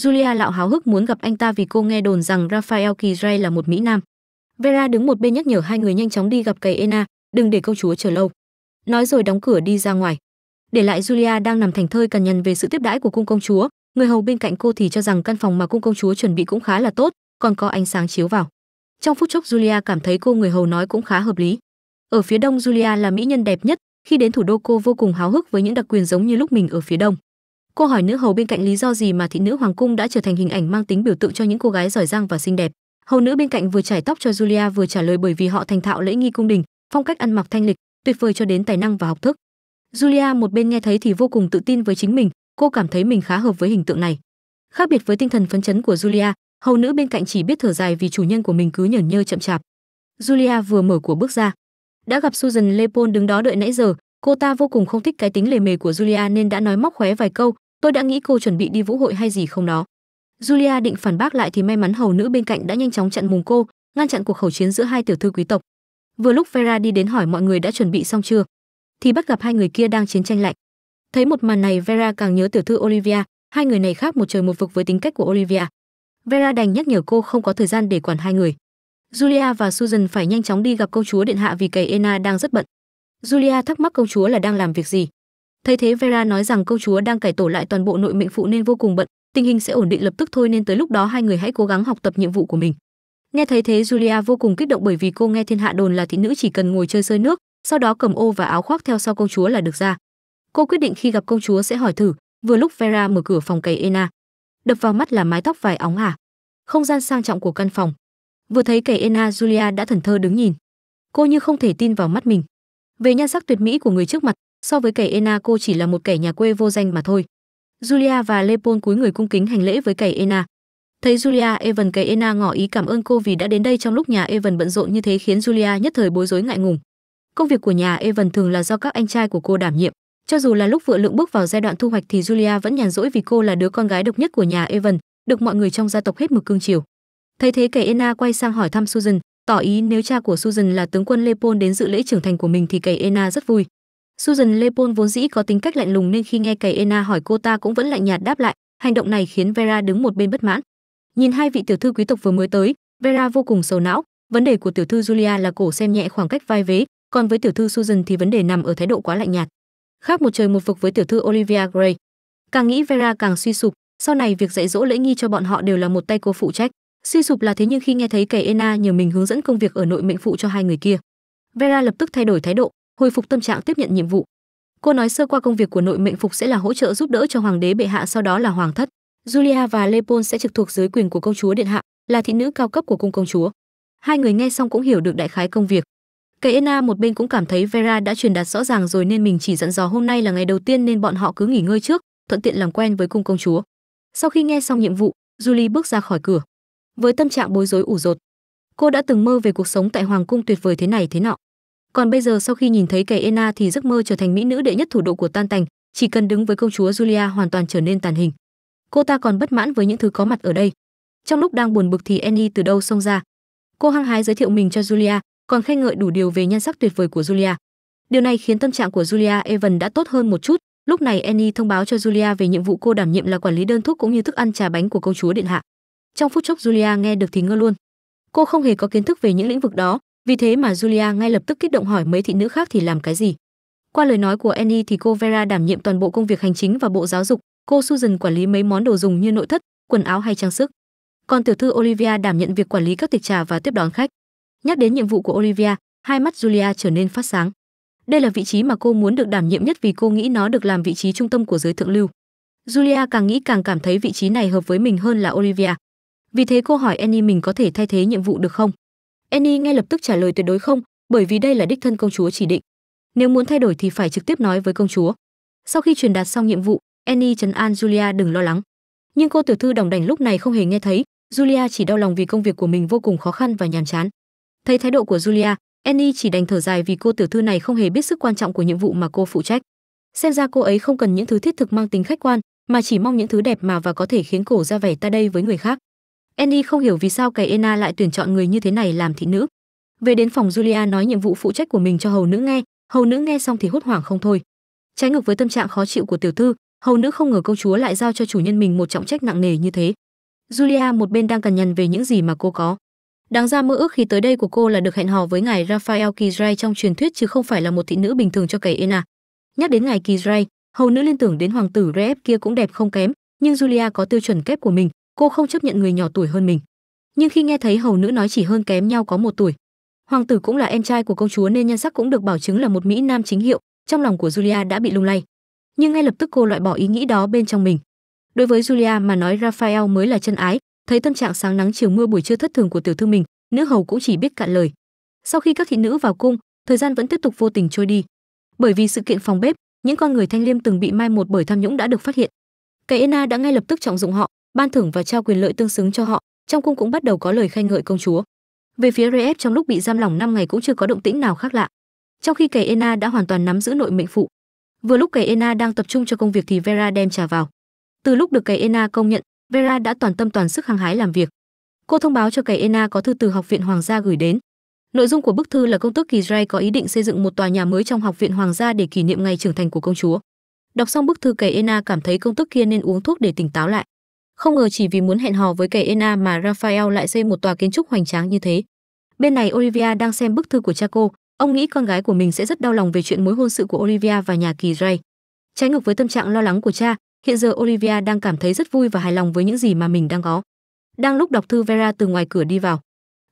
Julia lạo háo hức muốn gặp anh ta vì cô nghe đồn rằng Raphael Kỳ là một Mỹ Nam. Vera đứng một bên nhắc nhở hai người nhanh chóng đi gặp cầy Ena, đừng để công chúa chờ lâu. Nói rồi đóng cửa đi ra ngoài để lại Julia đang nằm thành thơi cần nhân về sự tiếp đãi của cung công chúa, người hầu bên cạnh cô thì cho rằng căn phòng mà cung công chúa chuẩn bị cũng khá là tốt, còn có ánh sáng chiếu vào. Trong phút chốc Julia cảm thấy cô người hầu nói cũng khá hợp lý. Ở phía đông Julia là mỹ nhân đẹp nhất, khi đến thủ đô cô vô cùng háo hức với những đặc quyền giống như lúc mình ở phía đông. Cô hỏi nữ hầu bên cạnh lý do gì mà thị nữ hoàng cung đã trở thành hình ảnh mang tính biểu tượng cho những cô gái giỏi giang và xinh đẹp. Hầu nữ bên cạnh vừa chải tóc cho Julia vừa trả lời bởi vì họ thành thạo lễ nghi cung đình, phong cách ăn mặc thanh lịch, tuyệt vời cho đến tài năng và học thức. Julia một bên nghe thấy thì vô cùng tự tin với chính mình, cô cảm thấy mình khá hợp với hình tượng này. Khác biệt với tinh thần phấn chấn của Julia, hầu nữ bên cạnh chỉ biết thở dài vì chủ nhân của mình cứ nhởn nhơ chậm chạp. Julia vừa mở cửa bước ra, đã gặp Susan Lepon đứng đó đợi nãy giờ, cô ta vô cùng không thích cái tính lề mề của Julia nên đã nói móc khóe vài câu, tôi đã nghĩ cô chuẩn bị đi vũ hội hay gì không đó. Julia định phản bác lại thì may mắn hầu nữ bên cạnh đã nhanh chóng chặn mùng cô, ngăn chặn cuộc khẩu chiến giữa hai tiểu thư quý tộc. Vừa lúc Vera đi đến hỏi mọi người đã chuẩn bị xong chưa, thì bắt gặp hai người kia đang chiến tranh lạnh. Thấy một màn này Vera càng nhớ tiểu thư Olivia, hai người này khác một trời một vực với tính cách của Olivia. Vera đành nhắc nhở cô không có thời gian để quản hai người. Julia và Susan phải nhanh chóng đi gặp công chúa điện hạ vì cầy Ena đang rất bận. Julia thắc mắc công chúa là đang làm việc gì. Thấy thế Vera nói rằng công chúa đang cải tổ lại toàn bộ nội mệnh phụ nên vô cùng bận, tình hình sẽ ổn định lập tức thôi nên tới lúc đó hai người hãy cố gắng học tập nhiệm vụ của mình. Nghe thấy thế Julia vô cùng kích động bởi vì cô nghe thiên hạ đồn là thị nữ chỉ cần ngồi chơi sơi nước sau đó cầm ô và áo khoác theo sau công chúa là được ra cô quyết định khi gặp công chúa sẽ hỏi thử vừa lúc vera mở cửa phòng cầy ena đập vào mắt là mái tóc vài óng ả à. không gian sang trọng của căn phòng vừa thấy cầy ena julia đã thần thơ đứng nhìn cô như không thể tin vào mắt mình về nhan sắc tuyệt mỹ của người trước mặt so với cầy ena cô chỉ là một kẻ nhà quê vô danh mà thôi julia và lepol cúi người cung kính hành lễ với cầy ena thấy julia evan cầy ena ngỏ ý cảm ơn cô vì đã đến đây trong lúc nhà evan bận rộn như thế khiến julia nhất thời bối rối ngại ngùng Công việc của nhà Evan thường là do các anh trai của cô đảm nhiệm. Cho dù là lúc vựa lượng bước vào giai đoạn thu hoạch thì Julia vẫn nhàn rỗi vì cô là đứa con gái độc nhất của nhà Evan, được mọi người trong gia tộc hết mực cưng chiều. Thấy thế kẻ Ena quay sang hỏi thăm Susan, tỏ ý nếu cha của Susan là tướng quân Lepon đến dự lễ trưởng thành của mình thì kẻ Ena rất vui. Susan Lepon vốn dĩ có tính cách lạnh lùng nên khi nghe kẻ Ena hỏi cô ta cũng vẫn lạnh nhạt đáp lại, hành động này khiến Vera đứng một bên bất mãn. Nhìn hai vị tiểu thư quý tộc vừa mới tới, Vera vô cùng sầu não, vấn đề của tiểu thư Julia là cổ xem nhẹ khoảng cách vai vế, còn với tiểu thư Susan thì vấn đề nằm ở thái độ quá lạnh nhạt. Khác một trời một vực với tiểu thư Olivia Gray. Càng nghĩ Vera càng suy sụp, sau này việc dạy dỗ lễ nghi cho bọn họ đều là một tay cô phụ trách. Suy sụp là thế nhưng khi nghe thấy kẻ Ena nhờ mình hướng dẫn công việc ở nội mệnh phụ cho hai người kia, Vera lập tức thay đổi thái độ, hồi phục tâm trạng tiếp nhận nhiệm vụ. Cô nói sơ qua công việc của nội mệnh phục sẽ là hỗ trợ giúp đỡ cho hoàng đế bệ hạ sau đó là hoàng thất. Julia và Leopold sẽ trực thuộc dưới quyền của công chúa điện hạ, là thị nữ cao cấp của cung công chúa. Hai người nghe xong cũng hiểu được đại khái công việc. Kayena một bên cũng cảm thấy Vera đã truyền đạt rõ ràng rồi nên mình chỉ dặn dò hôm nay là ngày đầu tiên nên bọn họ cứ nghỉ ngơi trước, thuận tiện làm quen với cung công chúa. Sau khi nghe xong nhiệm vụ, Julie bước ra khỏi cửa. Với tâm trạng bối rối ủ rột, cô đã từng mơ về cuộc sống tại hoàng cung tuyệt vời thế này thế nọ. Còn bây giờ sau khi nhìn thấy Kayena thì giấc mơ trở thành mỹ nữ đệ nhất thủ đô của Tan Tành, chỉ cần đứng với công chúa Julia hoàn toàn trở nên tàn hình. Cô ta còn bất mãn với những thứ có mặt ở đây. Trong lúc đang buồn bực thì Annie từ đâu xông ra. Cô hăng hái giới thiệu mình cho Julia, còn khen ngợi đủ điều về nhan sắc tuyệt vời của Julia. Điều này khiến tâm trạng của Julia Evan đã tốt hơn một chút. Lúc này Annie thông báo cho Julia về nhiệm vụ cô đảm nhiệm là quản lý đơn thuốc cũng như thức ăn trà bánh của công chúa điện hạ. Trong phút chốc Julia nghe được thì ngơ luôn. Cô không hề có kiến thức về những lĩnh vực đó, vì thế mà Julia ngay lập tức kích động hỏi mấy thị nữ khác thì làm cái gì. Qua lời nói của Annie thì cô Vera đảm nhiệm toàn bộ công việc hành chính và bộ giáo dục, cô Susan quản lý mấy món đồ dùng như nội thất, quần áo hay trang sức. Còn tiểu thư Olivia đảm nhận việc quản lý các tiệc trà và tiếp đón khách. Nhắc đến nhiệm vụ của Olivia, hai mắt Julia trở nên phát sáng. Đây là vị trí mà cô muốn được đảm nhiệm nhất vì cô nghĩ nó được làm vị trí trung tâm của giới thượng lưu. Julia càng nghĩ càng cảm thấy vị trí này hợp với mình hơn là Olivia. Vì thế cô hỏi Annie mình có thể thay thế nhiệm vụ được không. Annie ngay lập tức trả lời tuyệt đối không, bởi vì đây là đích thân công chúa chỉ định. Nếu muốn thay đổi thì phải trực tiếp nói với công chúa. Sau khi truyền đạt xong nhiệm vụ, Annie trấn an Julia đừng lo lắng. Nhưng cô tiểu thư đồng đành lúc này không hề nghe thấy, Julia chỉ đau lòng vì công việc của mình vô cùng khó khăn và nhàm chán. Thấy thái độ của Julia, Annie chỉ đành thở dài vì cô tiểu thư này không hề biết sức quan trọng của nhiệm vụ mà cô phụ trách. Xem ra cô ấy không cần những thứ thiết thực mang tính khách quan, mà chỉ mong những thứ đẹp mà và có thể khiến cổ ra vẻ ta đây với người khác. Annie không hiểu vì sao cái Ena lại tuyển chọn người như thế này làm thị nữ. Về đến phòng Julia nói nhiệm vụ phụ trách của mình cho hầu nữ nghe, hầu nữ nghe xong thì hốt hoảng không thôi. Trái ngược với tâm trạng khó chịu của tiểu thư, hầu nữ không ngờ công chúa lại giao cho chủ nhân mình một trọng trách nặng nề như thế. Julia một bên đang cần nhằn về những gì mà cô có, Đáng ra mơ ước khi tới đây của cô là được hẹn hò với ngài Raphael Kizray trong truyền thuyết chứ không phải là một thị nữ bình thường cho cày ena. Nhắc đến ngài Kizray, hầu nữ liên tưởng đến hoàng tử Reep kia cũng đẹp không kém, nhưng Julia có tiêu chuẩn kép của mình, cô không chấp nhận người nhỏ tuổi hơn mình. Nhưng khi nghe thấy hầu nữ nói chỉ hơn kém nhau có một tuổi, hoàng tử cũng là em trai của công chúa nên nhan sắc cũng được bảo chứng là một mỹ nam chính hiệu, trong lòng của Julia đã bị lung lay. Nhưng ngay lập tức cô loại bỏ ý nghĩ đó bên trong mình. Đối với Julia mà nói Raphael mới là chân ái, thấy tâm trạng sáng nắng chiều mưa buổi trưa thất thường của tiểu thư mình nữ hầu cũng chỉ biết cạn lời sau khi các thị nữ vào cung thời gian vẫn tiếp tục vô tình trôi đi bởi vì sự kiện phòng bếp những con người thanh liêm từng bị mai một bởi tham nhũng đã được phát hiện cái ena đã ngay lập tức trọng dụng họ ban thưởng và trao quyền lợi tương xứng cho họ trong cung cũng bắt đầu có lời khen ngợi công chúa về phía ref trong lúc bị giam lỏng 5 ngày cũng chưa có động tĩnh nào khác lạ trong khi kẻ ena đã hoàn toàn nắm giữ nội mệnh phụ vừa lúc kẻ ena đang tập trung cho công việc thì vera đem trà vào từ lúc được kẻ ena công nhận Vera đã toàn tâm toàn sức hăng hái làm việc. Cô thông báo cho Kayena có thư từ học viện hoàng gia gửi đến. Nội dung của bức thư là công tước Israel có ý định xây dựng một tòa nhà mới trong học viện hoàng gia để kỷ niệm ngày trưởng thành của công chúa. Đọc xong bức thư Kayena cảm thấy công tước kia nên uống thuốc để tỉnh táo lại. Không ngờ chỉ vì muốn hẹn hò với Kayena mà Raphael lại xây một tòa kiến trúc hoành tráng như thế. Bên này Olivia đang xem bức thư của cha cô, ông nghĩ con gái của mình sẽ rất đau lòng về chuyện mối hôn sự của Olivia và nhà Kỳ Trái ngược với tâm trạng lo lắng của cha, Hiện giờ Olivia đang cảm thấy rất vui và hài lòng với những gì mà mình đang có. Đang lúc đọc thư Vera từ ngoài cửa đi vào.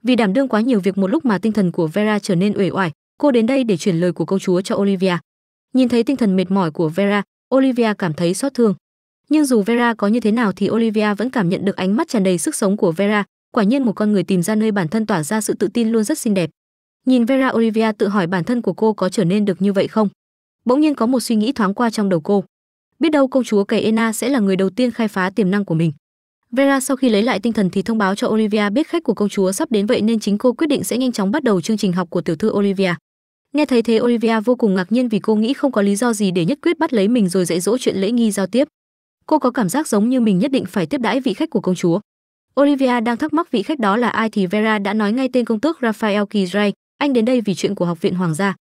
Vì đảm đương quá nhiều việc một lúc mà tinh thần của Vera trở nên uể oải, cô đến đây để chuyển lời của công chúa cho Olivia. Nhìn thấy tinh thần mệt mỏi của Vera, Olivia cảm thấy xót thương. Nhưng dù Vera có như thế nào thì Olivia vẫn cảm nhận được ánh mắt tràn đầy sức sống của Vera, quả nhiên một con người tìm ra nơi bản thân tỏa ra sự tự tin luôn rất xinh đẹp. Nhìn Vera Olivia tự hỏi bản thân của cô có trở nên được như vậy không? Bỗng nhiên có một suy nghĩ thoáng qua trong đầu cô biết đâu công chúa cầy sẽ là người đầu tiên khai phá tiềm năng của mình vera sau khi lấy lại tinh thần thì thông báo cho olivia biết khách của công chúa sắp đến vậy nên chính cô quyết định sẽ nhanh chóng bắt đầu chương trình học của tiểu thư olivia nghe thấy thế olivia vô cùng ngạc nhiên vì cô nghĩ không có lý do gì để nhất quyết bắt lấy mình rồi dạy dỗ chuyện lễ nghi giao tiếp cô có cảm giác giống như mình nhất định phải tiếp đãi vị khách của công chúa olivia đang thắc mắc vị khách đó là ai thì vera đã nói ngay tên công tước raphael kizray anh đến đây vì chuyện của học viện hoàng gia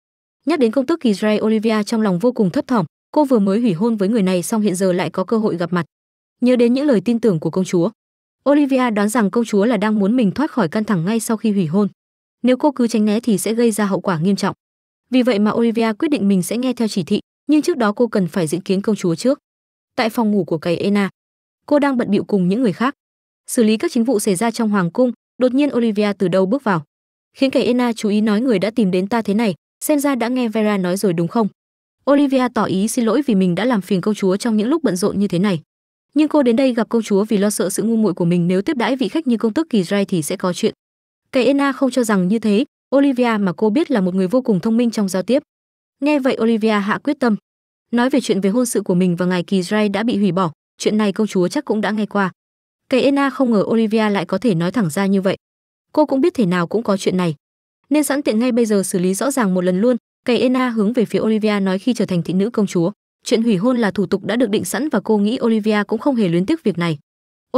nhắc đến công tước kizray olivia trong lòng vô cùng thấp thỏm cô vừa mới hủy hôn với người này xong hiện giờ lại có cơ hội gặp mặt nhớ đến những lời tin tưởng của công chúa olivia đoán rằng công chúa là đang muốn mình thoát khỏi căng thẳng ngay sau khi hủy hôn nếu cô cứ tránh né thì sẽ gây ra hậu quả nghiêm trọng vì vậy mà olivia quyết định mình sẽ nghe theo chỉ thị nhưng trước đó cô cần phải diễn kiến công chúa trước tại phòng ngủ của cầy ena cô đang bận bịu cùng những người khác xử lý các chính vụ xảy ra trong hoàng cung đột nhiên olivia từ đâu bước vào khiến cầy ena chú ý nói người đã tìm đến ta thế này xem ra đã nghe vera nói rồi đúng không Olivia tỏ ý xin lỗi vì mình đã làm phiền công chúa trong những lúc bận rộn như thế này. Nhưng cô đến đây gặp công chúa vì lo sợ sự ngu muội của mình nếu tiếp đãi vị khách như công tước kỳ Rai thì sẽ có chuyện. Kẻ Ena không cho rằng như thế, Olivia mà cô biết là một người vô cùng thông minh trong giao tiếp. Nghe vậy Olivia hạ quyết tâm. Nói về chuyện về hôn sự của mình và ngài kỳ Rai đã bị hủy bỏ, chuyện này công chúa chắc cũng đã nghe qua. Kẻ Ena không ngờ Olivia lại có thể nói thẳng ra như vậy. Cô cũng biết thể nào cũng có chuyện này, nên sẵn tiện ngay bây giờ xử lý rõ ràng một lần luôn, Cây Ena hướng về phía Olivia nói khi trở thành thị nữ công chúa, chuyện hủy hôn là thủ tục đã được định sẵn và cô nghĩ Olivia cũng không hề luyến tiếc việc này.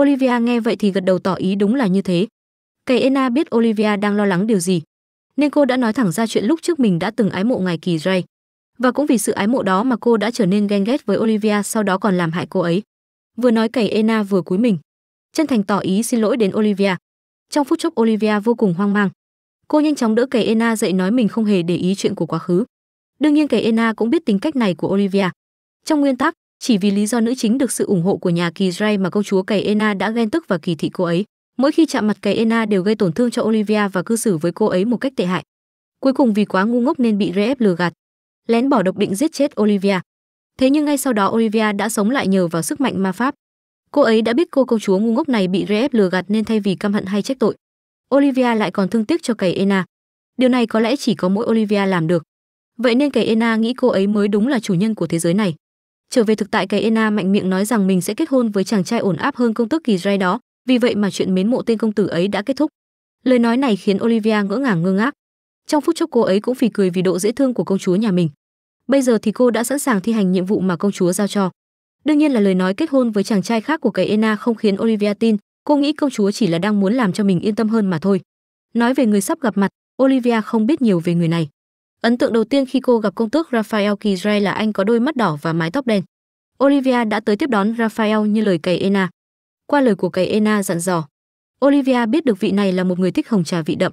Olivia nghe vậy thì gật đầu tỏ ý đúng là như thế. Cây Ena biết Olivia đang lo lắng điều gì, nên cô đã nói thẳng ra chuyện lúc trước mình đã từng ái mộ ngài Kỳ Ray. Và cũng vì sự ái mộ đó mà cô đã trở nên ghen ghét với Olivia sau đó còn làm hại cô ấy. Vừa nói cầy Ena vừa cúi mình. Chân thành tỏ ý xin lỗi đến Olivia. Trong phút chốc Olivia vô cùng hoang mang. Cô nhanh chóng đỡ kẻ Ena dậy nói mình không hề để ý chuyện của quá khứ. Đương nhiên kẻ Ena cũng biết tính cách này của Olivia. Trong nguyên tắc, chỉ vì lý do nữ chính được sự ủng hộ của nhà kỳ Ray mà công chúa kẻ Ena đã ghen tức và kỳ thị cô ấy. Mỗi khi chạm mặt kẻ Ena đều gây tổn thương cho Olivia và cư xử với cô ấy một cách tệ hại. Cuối cùng vì quá ngu ngốc nên bị Ray lừa gạt, lén bỏ độc định giết chết Olivia. Thế nhưng ngay sau đó Olivia đã sống lại nhờ vào sức mạnh ma pháp. Cô ấy đã biết cô công chúa ngu ngốc này bị Ref lừa gạt nên thay vì căm hận hay trách tội, Olivia lại còn thương tiếc cho cây Ena. Điều này có lẽ chỉ có mỗi Olivia làm được. Vậy nên cây Ena nghĩ cô ấy mới đúng là chủ nhân của thế giới này. Trở về thực tại cây Ena mạnh miệng nói rằng mình sẽ kết hôn với chàng trai ổn áp hơn công tước kỳ Ray đó, vì vậy mà chuyện mến mộ tên công tử ấy đã kết thúc. Lời nói này khiến Olivia ngỡ ngàng ngơ ngác. Trong phút chốc cô ấy cũng phì cười vì độ dễ thương của công chúa nhà mình. Bây giờ thì cô đã sẵn sàng thi hành nhiệm vụ mà công chúa giao cho. Đương nhiên là lời nói kết hôn với chàng trai khác của cây Ena không khiến Olivia tin, cô nghĩ công chúa chỉ là đang muốn làm cho mình yên tâm hơn mà thôi nói về người sắp gặp mặt olivia không biết nhiều về người này ấn tượng đầu tiên khi cô gặp công tước raphael kizray là anh có đôi mắt đỏ và mái tóc đen olivia đã tới tiếp đón raphael như lời cầy ena qua lời của cầy ena dặn dò olivia biết được vị này là một người thích hồng trà vị đậm